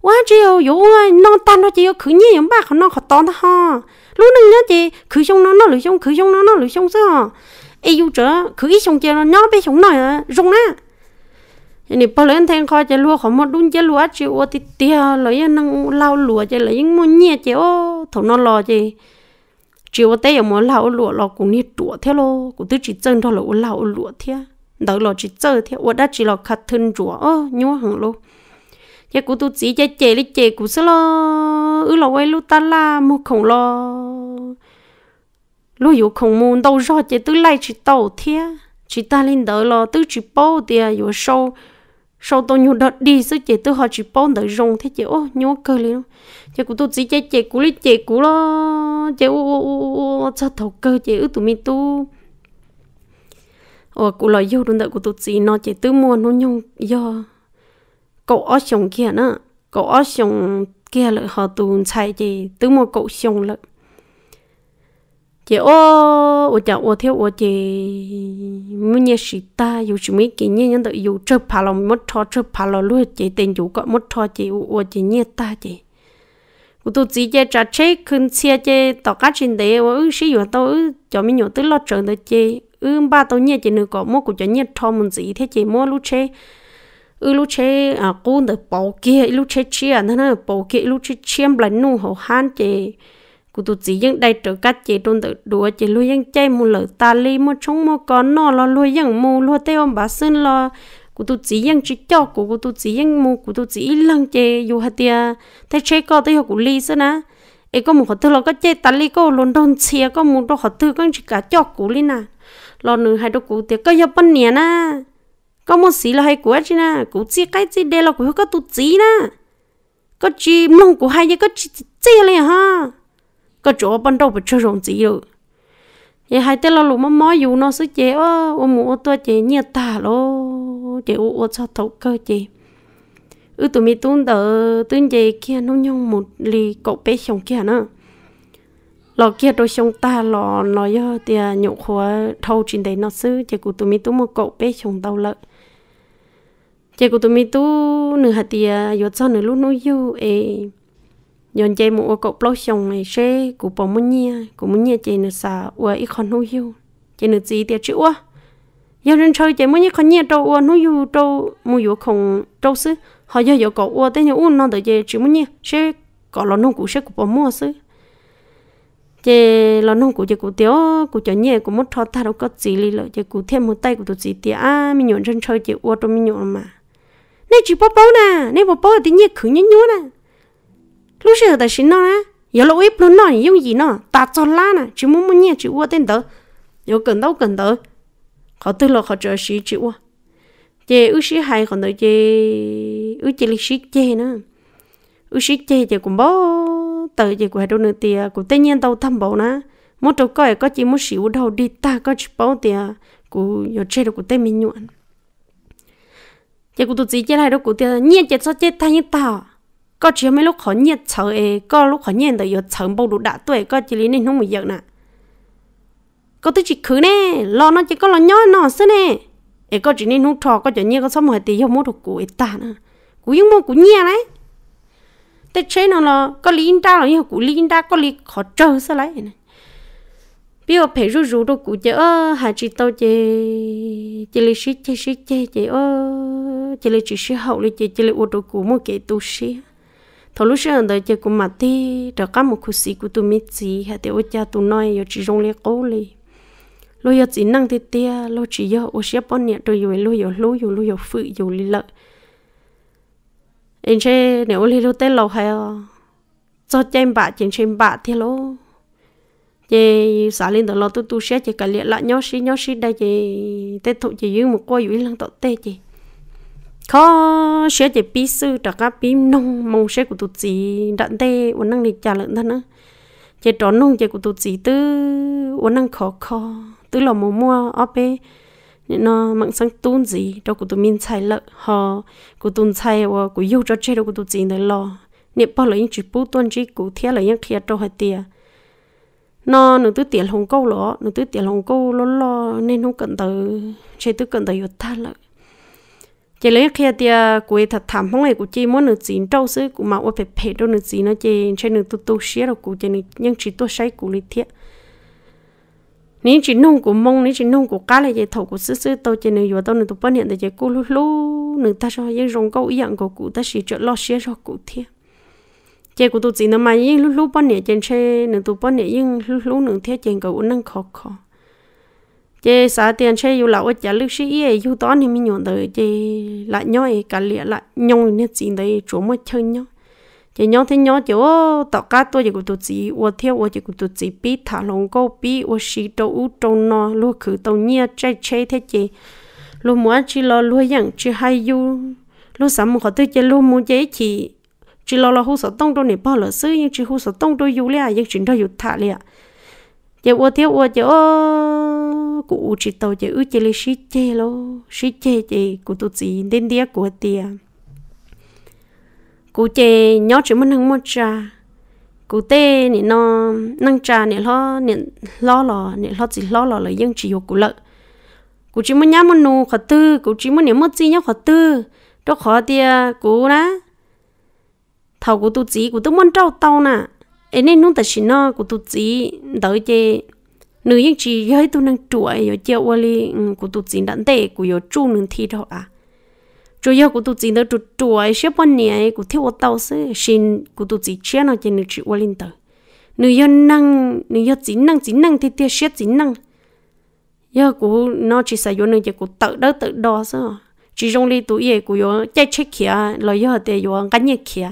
quá chị ô dù nó tan nó chị ô khử nhẹ em bác nó khó to ta ha lúc nưng nhớ chị khử xong nó nó lưỡi xong khử xong nó nó lưỡi xong xứ họ ai dù chớ khử ít xong chị nó bé xong này rong á nên bao lần coi chơi lúa khó một đúng chơi lúa chỉ ô thì tiêu ờ, lấy ờ, năng lau lúa chơi lấy những món nhẹ chơi ô thầu nó lo chơi chỉ ô tay lau lúa lo cũng như đũa thế lo cũng tự chỉ chân thôi là lau lúa thế đó là chỉ chơi thế ô đã chỉ là khát thân đũa ô nhúa hàng lo cái cụ chỉ chơi chơi đi chơi cụ sẽ quay lu ta la một khổng lo lu yêu khổng môn đâu rồi chơi tự lại chỉ tàu thế chỉ ta lên đỡ lo chỉ bao tiền yêu sâu sau tôi nhu đợt đi sức chị tôi họ chỉ bón tới rồng thế chị ô nhớ cơ liền chị cũng tôi chỉ chị chị cũng lấy chị cũng lo chị ô ô ô ô cho thầu cơ chị ư tụi mình tu ô cũng lo yêu đừng đợi của tôi chỉ nó chị tôi mua nó nhung do cậu ở sông kia nữa cậu ở sông kia là họ tụi chạy chị tôi mua cậu sông lợi chị ô ô chào ô theo ô chị muốn nhớ sĩ ta dù chỉ mấy cái nhớ nhân tự dù chơi phá lòng mất thọ chơi phá lòng luôn chị tên dù có mất thọ chị ô chị nhớ ta chị cô tôi chỉ chơi trà chế khuyên xe chơi tỏ cá trên đấy ô ư sĩ dù tôi cho mình nhớ tới lo trường được, chị ư ba tôi nhớ chị nữa có mua của cho nhớ thọ mình gì thế chị mua lúc chơi ư lúc chơi à cô được bảo kia lúc chơi chia nó bảo kia lúc chơi chiêm lần nu hậu han chị cụ tụ chỉ dân đây trở cắt chế tôn tự đùa chế lui dân chay mù lở ta li mù chống mù có nọ lo lui dân mù lo tê ông bà sơn lo cụ tụ chỉ dân chỉ cho cụ cụ tụ chỉ dân mù cụ tụ chỉ lăng chế dù hạt tia thế chế có tới học cụ li sơn á ấy có một họ thư lo có chế ta li có lồn đôn xia có một đó họ thư con chỉ cả cho cụ li nà lo nửa hai đứa cụ tiệc có nhập bắn nhẹ na có một xí hai hay của chứ na cụ chỉ cái gì đây là cụ có tụ chỉ na có chỉ mong của hai cái có chỉ chia liền ha có chỗ ban đầu bị chơi rộng gì rồi vậy hai tên là lũ mà mói dù nó sức chế ô ô mù ô tua chế nhiệt tả lô chế ô ô sao thấu cơ chế ư tụi mi tuôn tờ tuôn chế kia nó nhung một lì cậu bé chồng kia nữa Lò kia đôi chồng ta lò nó giờ thì nhậu khóa thâu trên đấy nó sư chế của tụi mi tuôn một cậu bé chồng tao lợn chế của tụi mi tu nửa hạt thì giờ cho nửa lúc nó yêu ấy nhon chơi mua cậu bóc xong này xe của bỏ mua nhia cụ mua nhia chơi nữa xả ua ít con nuôi hiu chơi nữa gì tiệt chữ ua giờ nên chơi chơi mua nhia con nhia đâu ua nuôi hiu đâu mua hiu không đâu xứ họ giờ giờ cậu ua tới nhau uôn non tới chơi chữ mua nhia xe có lo nông cụ xe cụ bỏ mua xứ chơi lo nông cụ chơi cụ tiếu cụ chơi nhia cụ mất thoát ta đâu có gì lì lợi chơi cụ thêm một tay của tụt gì tiệt à mình nhon chân chơi chơi ua trong mình nhon mà nên chỉ bố bố nè nên bố bố thì nhia khử nhia nhua nè lúc xưa ta xin nó á giờ lúc ấy luôn nó dùng gì nó ta cho lá nè chỉ muốn muốn nhẹ chỉ uo tên đó giờ cần đâu cần đó họ tư lo họ chờ sĩ chỉ uo chế ưu sĩ hay còn đợi chế ưu chế lịch sĩ chế nữa ưu sĩ chế chế cũng bó tờ chế của hai đôi nửa tiền của tây nhân tàu thâm bộ nè mỗi chỗ coi có chỉ muốn xỉu đầu đi ta có chỉ bao tiền của giờ chế được của tây mình nhuận chế của tụi chị chế lại đó cụ tiền nhiên chế sao chế thay như tao có chỉ mấy lúc khó nhiệt chờ ấy có lúc khó nhiệt tới giờ chờ bao đủ đã tuổi có chỉ lý nên không một giờ nè có tôi chỉ khứ nè lo nó chỉ có lo nhói nó xí nè ấy có chỉ nên không thọ có chỉ nhiên có xong một tí không mua được của ấy ta nè của những mua của nhia đấy thế chế nó là có lý ta là như của lý ta có lý khó chờ sao lấy này bây giờ phải rú rú đôi cụ chơi, ơ hà chị tao chơi, chơi lịch sĩ chơi sĩ chơi chơi, ơ chế lý chị sĩ hậu lịch chơi chế lý ô đồ cụ mua kể tu sĩ thổ lúc xưa đời chơi cũng mặt thì trở cá một khu sĩ của tụi mít gì hay để cha tôi nói giờ chỉ rong liệt cố li lô giờ chỉ năng thì tia lô chỉ giờ ô xếp bọn nhẹ rồi rồi lô giờ lô giờ lô giờ phụ giờ li lợi anh chơi nếu li lô tên lâu hay cho chém bạ chém chém bạ thì lô chị xả lên đó lo tôi tụi xếp chỉ cả liệt lại nhau xí nhau xí đây chị tết thụ chị dưới một cô dưới lăng tọt tê chị khó sẽ chỉ bí sư trả các bí nông mong sẽ của tụt gì đạn tê uốn năng lịch trả lợn thân á chỉ trốn nông chỉ của tụt gì tư uốn năng khó khó tư là mồ mua ở bên nên nó mặn sáng tuôn gì cho của tụi mình xài lợ họ của tuôn xài và ờ, của yêu cho chơi đâu của tụt gì để lo nên bao lời chỉ bút tuôn chỉ của thiết lời những kia cho hai tiền nó nửa tư tiền hồng câu lọ nửa tư tiền hồng câu lo lo nên không cần tới chơi tư cần tới yêu ta lợi chỉ lấy khi tia cuối thật thảm không này của chị muốn được chín trâu xứ của mà phải phải đâu được chín nó chị trên được tu tu xía rồi của chị nhưng chỉ tu sai của lý thiệt nếu chỉ nung của mông nếu chỉ nung của cá này chị thầu của xứ xứ tôi chị nếu vừa tôi được tu bận hiện tại chị cô lú lúc nữa ta cho những rong câu ý dạng của cụ ta chỉ chọn lo xía cho cụ thiệt chị của tu chín nó mà những lú lúc bận hiện trên trên được tu bận hiện những lú lú nữa thiệt chị cậu năng khó khó chế xã tiền chơi yêu lão chả lúc xí ấy yêu đó thì mình nhận được chế lại nhau cả lẽ lại nhau nên chỉ đấy chỗ mà chơi nhau chế nhau thì nhau chỗ tao cá tôi chỉ có tụt gì ô theo ô chỉ có tụt gì bị thả lồng câu bị ô xí đâu u trong nó lúc cứ tao nhia chơi chơi thế chế lúc muốn chỉ lo lúc yang chỉ hay yêu lúc sáng mình có tới chế lúc muốn chế chỉ chỉ lo là hú sợ tông đâu này bao lỡ xứ nhưng chỉ hú sợ tông đâu yêu lẽ nhưng chỉ đâu yêu thả lẽ chế ô theo ô chế ô cụ chỉ tàu chơi ư chơi lấy xí chê lô xí chê chê của tụ chỉ đến đĩa của tia cụ chê nhớ chỉ muốn hăng một trà cụ tê nè nó nâng trà nè lo nè lo lò nè lo chỉ lo lò là dân chỉ yêu của lợ cụ chỉ muốn nhắm muốn nụ khó tư cụ chỉ muốn niệm mất gì nhá khó tư đó khó tia cụ na thầu của tụ chỉ của tụ muốn trâu tàu nè em nên nung ta chỉ nó của tụ chỉ đợi chê nữ yên chỉ hơi tu năng chuột yo chơi ô li của tu chín đắn tệ của yo chu năng thi đó à chủ yếu của tu chín đó chuột chuột xếp bên này của thiếu ô tàu sẽ xin của tu chín chia nó trên nữ chỉ ô linh tờ nữ yo năng nữ yo chín năng chín năng thì tiết xếp chín năng yo của nó chỉ sử dụng nữ chỉ của tự đó tự đó sao chỉ trong li tu ye của yo chạy chết kia rồi yo thì yo gắn nhẹ kia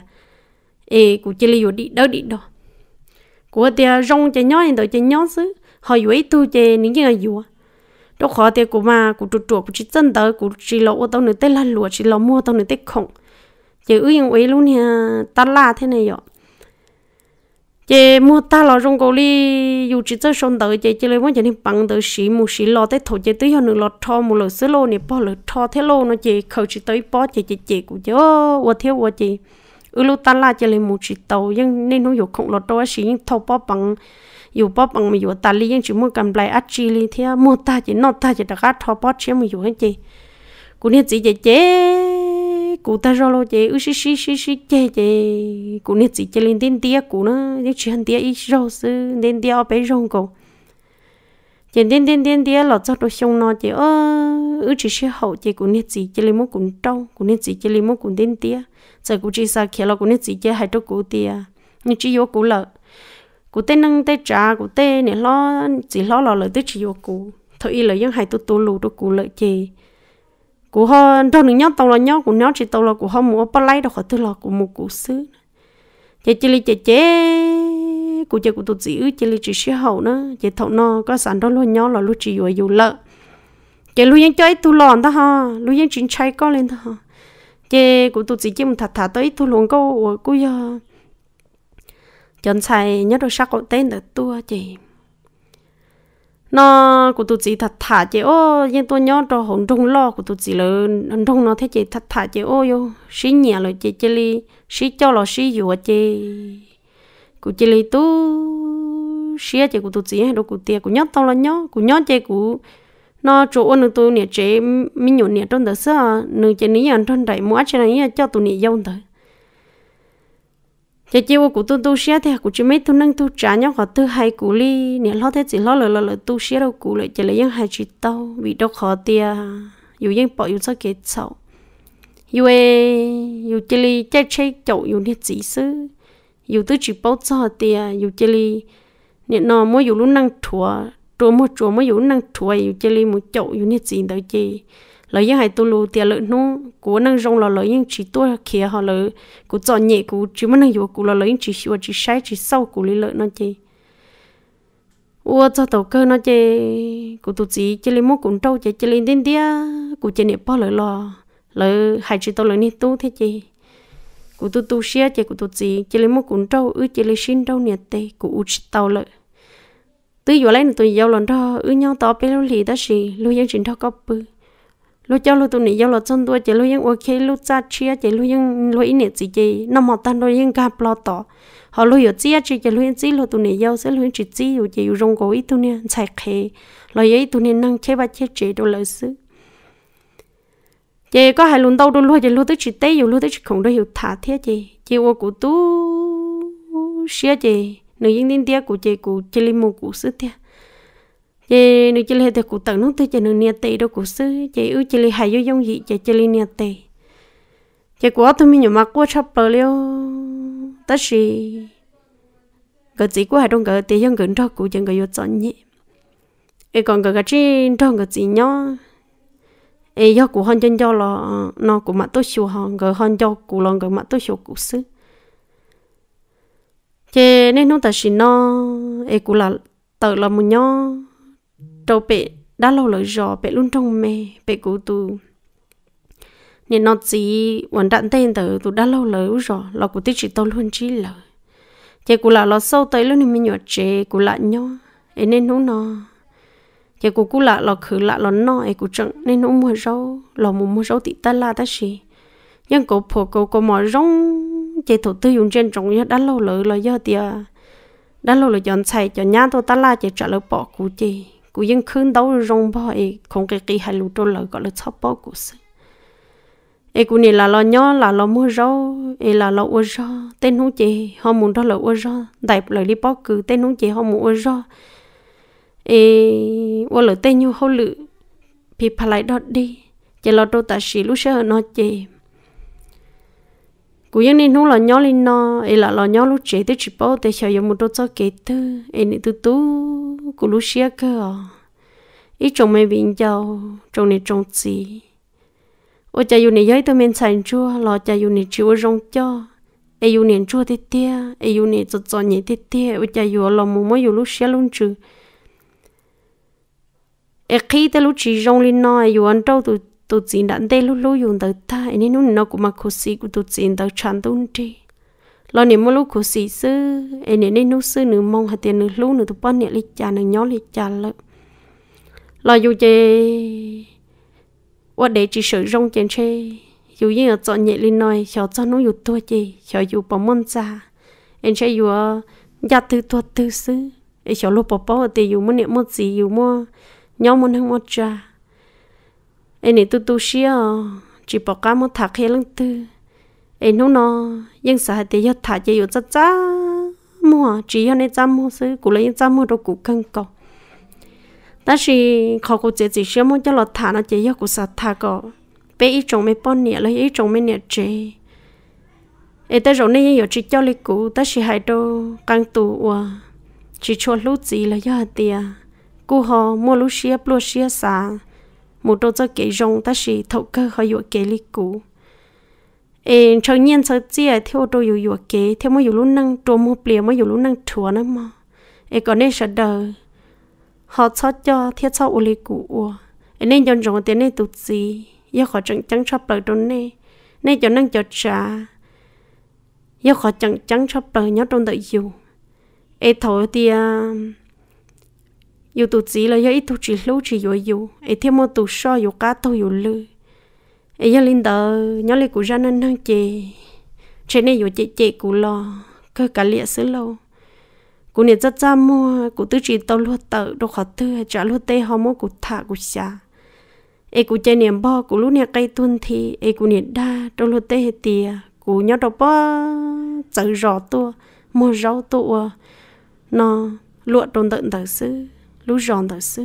ê của chỉ li yo đi đó đi đó của thì rong chỉ nhói thì chỉ nhói xứ họ yêu ấy tu chê những cái gì đâu khó thì của mà của chuột chuột chỉ chân tới của chỉ lộ tao nửa tết là lụa chỉ lộ mua tao nửa tết khổng chỉ ư yên ấy luôn nha ta la thế này rồi chỉ mua ta lo trong cổ li dù chỉ chơi sôn tới chỉ chỉ lấy món chỉ bằng tới xí mù xí lo tới thổ chỉ tới hơn nửa lo thò mù lo xứ lo này bỏ lo thò thế lo nó chỉ khẩu chỉ tới bỏ chỉ chỉ chỉ của chứ ô thiếu ô chỉ ư lúc ta la chỉ lấy mù chỉ tàu nhưng nên nó dục không lo đâu xí thâu bỏ bằng อยู่ป๊อปังมาอยู่ตาลียังจิมัวกันปลายอัจฉริเทียมัวตาจินอตาจิตะกัดทอป๊อเชียมาอยู่ให้จีกูเนี่ยจีเจเจกูตาจอโลเจอุชิชิชิชิเจเจกูเนี่ยจีเจลินเดนเตียกูนะยังชีฮันเตียอีโรซึเดนเตียเอาไปรงกูเจเดนเดนเดนเตียหลอดจอดตัวชงนอเจเอออุชิชิเฮาเจกูเนี่ยจีเจลิมุกุนเต้ากูเนี่ยจีเจลิมุกุนเดนเตียจะกูจีซาเขียลกูเนี่ยจีเจให้ตัวกูเตียนี่จีโยกูละ cụ tê nâng tê trà cụ tê nè lo chỉ lo lo lời tê chỉ vô cụ thôi lời dân hai tu tu lù tu cụ lợi chê cụ ho đâu nửa nhau tàu là nhau cụ nhau chỉ tàu là cụ ho mua bắt lấy đồ khỏi tu là cụ mua cụ xứ chê chê li chê chè cụ chè cụ tu chỉ ư chê li chỉ xí hậu nữa chê thậu no có sản đó luôn nhau là lúc chỉ vừa yêu lợ chê lu dân chơi tu lòn ta ha lu dân chính chay có lên ta ha chê cụ tu chỉ chê một thà thà tới tu lòn câu của cụ giờ chọn sai nhớ đồ sắc cậu tên được tua chị nó của tụi chị thật thả chị ô nhưng tôi nhớ cho hồn trung lo của tụi chị là hồn trung nó thấy chị thật thả chị ô yo xí nhà rồi chị chơi li xí cho là xí dùa chị của chị li tu xí chị của tụi chị đâu của tiền của nhớ tao là nhớ của nhớ chị của nó chỗ ôn tôi nè chị mình nhổ nè trong đó xưa nửa chị nỉ ăn trong đại mua chị này cho tụi nỉ dâu tới giờ chiều của tôi tôi xé thì của chị mấy tôi nâng tôi trả nhau họ tôi hai cú li nè lo thế chỉ lo lờ lờ lờ tôi xé đâu cú lại chỉ lấy những hai chị tao vì đâu khó tia dù những bỏ dù sao kế sau dù ê dù chỉ li chơi chơi chậu dù nè chỉ sư dù tôi chỉ bảo cho tia dù chỉ li nè nó mỗi dù lúc nâng thua trộm một trộm mỗi dù nâng thua dù chỉ li một chậu dù nè chỉ đâu chơi lo yên hai tu lu tia lợ nu của năng rong là lo yên chỉ tua kia họ lợ của cho nhẹ của chỉ mới năng yêu của lo lo yên chỉ sửa chỉ sai chỉ sau của lý lợi nó chơi ua cho tàu cơ nó chơi của tụ chỉ chơi lên mốt cũng trâu chơi chơi lên đến tia của chơi nhẹ bao lợ lo lợ hai chỉ tàu lợ nhẹ tu thế chơi của tu tu xia chơi của tụ chỉ chơi lên mốt cũng trâu ư chơi lên xin trâu nhẹ tê của u chỉ tàu lợi tôi vừa lấy tôi giao lần đó ư nhau tao bé lâu lì ta xì lưu yên chuyện thao cấp bự lúc cháu lúc tụi này cháu lúc chân tôi chỉ lúc yên ok lúc cha chia chỉ lúc yên lúc yên gì gì năm mà tan rồi yên gặp lo tỏ họ lúc giờ chia chỉ chỉ lúc yên chỉ lúc tụi này cháu sẽ lúc yên chỉ chỉ rồi chỉ rong cổ ít tụi này chạy khề lời ấy tụi này năng chế ba chế chế đồ lợi sự chị có hai lần đâu đồ lúc chỉ lúc tới chị té rồi lúc tới chị không đâu hiểu thả thế chị chỉ qua cổ tú xia chị nữ yên tin tiếc của chị của chị linh mù của sư tiếc chị nếu chị lấy thì cụ tận nó thì chị nếu nhiệt tệ đâu cụ sư chị ưu chị lấy hai yêu giống gì chị chị lấy nhiệt tệ chị của tôi mình nhớ mặc quá chập bờ liu, tất gì cái gì của hai đồng cái tiền dân gần cho cụ chẳng cái yêu chọn nhỉ ấy còn cái cái chi đó cái gì nhá ấy do cụ hòn chân cho là nó cụ mặt tôi siêu hòn cái hòn cho cụ lòng cái mặt tôi siêu cụ sư chị nên nó ta xin nó ấy cụ là tự là một nhau trâu bệ đã lâu lời giò bệ luôn trong mê bệ cụ tu nên nó chỉ vẫn đạn tên tờ tu đã lâu lời giò lo cụ tích chỉ tao luôn chỉ lời chị cụ là lo sâu tới luôn mình nhỏ chế cụ là nhau ấy nên nó nó chị cụ cụ là lo khử là lo nó ấy cụ chẳng nên nó mua rau lo mua mua rau thì ta là ta gì nhưng cụ phụ cụ cụ mò rong chị thủ tư dùng trên trồng đã lâu lời lo do tiệt đã lâu lời chọn xài cho nhát tôi ta la chị trả lời bỏ cụ chị กูยังคืนดาวรองบ่เอคงเกกีฮัลลูโตลก็เลยชอบบ่กูสิเอกูนี่ละลอย่อละลอมัวรอเอละลออัวรอเต้นหูเจฮอมุนดอลอัวรอได้เลยลิปอกูเต้นหูเจฮอมุอัวรอเออัวเลยเต้นยูเฮาลือพี่พลายดอดดีเจลอโตตาชีลูเชอร์นอเจ cú yên nên nó là nhỏ lên nó ấy là lo nhỏ lúc trẻ tới chỉ bảo để cho một đôi cho kế tư ấy nên tu tu cú lúc xia cơ ít trồng mấy bình dầu trồng này trồng gì ô cha yêu này giấy tôi mình sản chua là cha yêu này chịu rong cho ai yêu này chua tê tê ai yêu này cho cho nhẹ tê tê ô cha yêu là mồm mồm yêu lúc xia luôn chứ ai khi tới lúc chỉ rong lên nó ai yêu anh trâu tụi tụt tin đã đê lú lú dùng tới ta nên nó nó cũng mà cố sĩ của tụt tin tới chăn tụn đi lo niệm mua lú cố sĩ sư nên nên nó sư nửa mong hạt tiền nửa lú nửa tụt bắn nè lịch cha nửa nhỏ lịch cha lợ lo dù chê qua để chỉ sử rong chén chê dù như ở chỗ nhẹ lên nói cho cho nó dù tua chê cho dù bỏ môn ra em sẽ dù gia tư tua tư sư em cho lúc bỏ bỏ ở thì dù muốn niệm một gì dù mua nhau muốn hàng một trà em này tu tu xia chỉ bỏ cả một thạc hay lăng tư em nó nó nhưng sao thì giờ thả chơi giờ chả mua chỉ giờ này chả mua sự cụ lấy chả mua đồ cụ căng cọ ta chỉ khó cụ chế chỉ xia mua cho lọt thả nó chơi giờ cụ sao thả cọ bé ít trồng mấy bón nè lấy ít trồng mấy nè chế em ta rồi này giờ chỉ cho lấy cụ ta chỉ hai đồ căng tủ à chỉ cho lú gì là giờ tiệt cụ họ mua lú xia lú xia sao một đôi cho cái rong ta chỉ thấu cơ họ dụ cái lý cũ em cho nhiên sợ chia theo đôi dụ dụ cái theo mới dụ lúc năng trộm một bìa mới dụ lúc năng chùa nữa mà em còn nên sợ đờ. họ cho cho thiết cho u lý cũ em nên chọn rong tiền nên tụt gì giờ họ chẳng chẳng cho bờ đôi nè nên cho năng cho trả giờ họ chẳng chẳng cho bờ nhớ trong đợi dụ em thổi tiền yêu tụ chỉ là do ít thu chỉ lâu chỉ dội dù ấy thêm một tụ so yêu cá tàu yêu lư ấy do linh tờ nhớ lấy cụ ra nên năng chè trên này yêu chè chè cụ lo cơ cả lịa xứ lâu cụ này rất ra mua cụ tư chỉ tàu luôn tự đồ khó tư trả luôn tê họ mua cụ thả cụ xả ấy cụ chơi niệm bo cụ lúc này cây tuân thì ấy cụ niệm đa đồ luôn tê tìa cụ nhớ đồ bo chở rõ tua mua rau tua nó luộc đồn tận tờ xứ lú ròn tới sư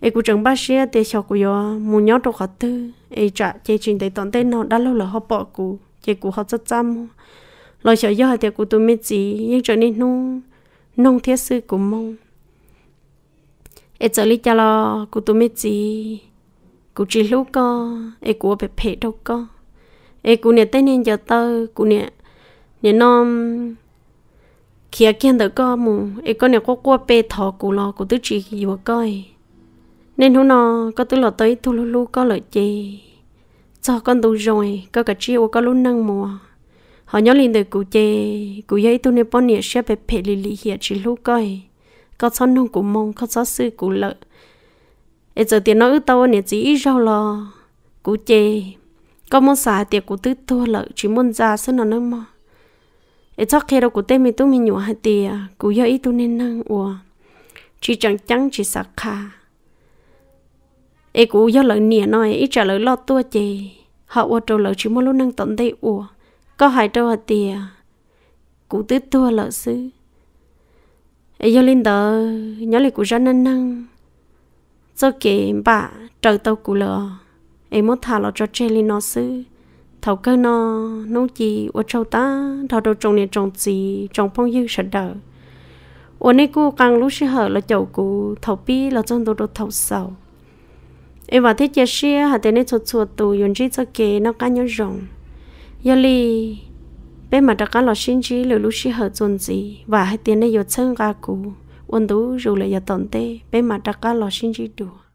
ấy cũng chẳng bác sĩ để cho cô yo muốn nhớ đồ khát tư ấy trả chế chuyện để tận tên nó đã lâu là họ bỏ cô chế cô họ rất chăm lo sợ do thì cô tôi biết gì nhưng trở nên nung nung thiết sư của mong ấy trở lý cho lo cô tôi biết gì cô chỉ lúc co ấy cô bị phê đâu co ấy cô nè tên nên giờ tơ cô nè nè non kia kiên đó có mù ấy có nhiều có qua bê thọ cụ lò cụ tứ chỉ vừa coi nên hôm nọ có tứ lò tới thu lu lu có lợi chê cho con tu rồi có cả chiêu có lúc năng mùa họ nhớ liền từ cụ chê cụ giấy tu nên bọn nhiệt sẽ phải phê lì lì hiệt chỉ lu coi có son nông cụ mong, có xóa sư cụ lợi ấy giờ tiền nói tao nè chỉ ít rau lò cụ chê có muốn xài tiền cụ tứ thua lợi chỉ muốn ra sân nó nâng mò e cho khe đâu cụ tê mi tu mi nhua hạt tì cụ yo i tu nên năng o, chỉ chẳng chẳng chỉ sạc khà e cụ yo lợi nỉa nói ít trả lời lo tua chè họ ủa trâu lợi chỉ mua lúc năng tận đây o, có hai trâu hạt tì à? cụ tứ tua lợi sư e yo lên đó nhớ lại cụ ra năng năng cho kể bà trời tàu cụ lờ, em muốn thả lo cho chê lên nó sư thầu cơ nó nấu chi ở châu ta thầu đầu trong này trong gì trong phong dư sợ đỡ ở nơi cô càng lúc sẽ hở là chậu cô thầu bi là trong đồ đồ thầu sầu em và thế chia sẻ hà thế này chốt chuột tù yên chỉ cho kê nó cá nhau rồng giờ li bên mặt đặc cá là xin chỉ liệu lúc sẽ hở trồng gì và hai tiền này yết thương gà cô ôn tú rồi lại yết tận tê bên mặt đặc cá là xin chỉ được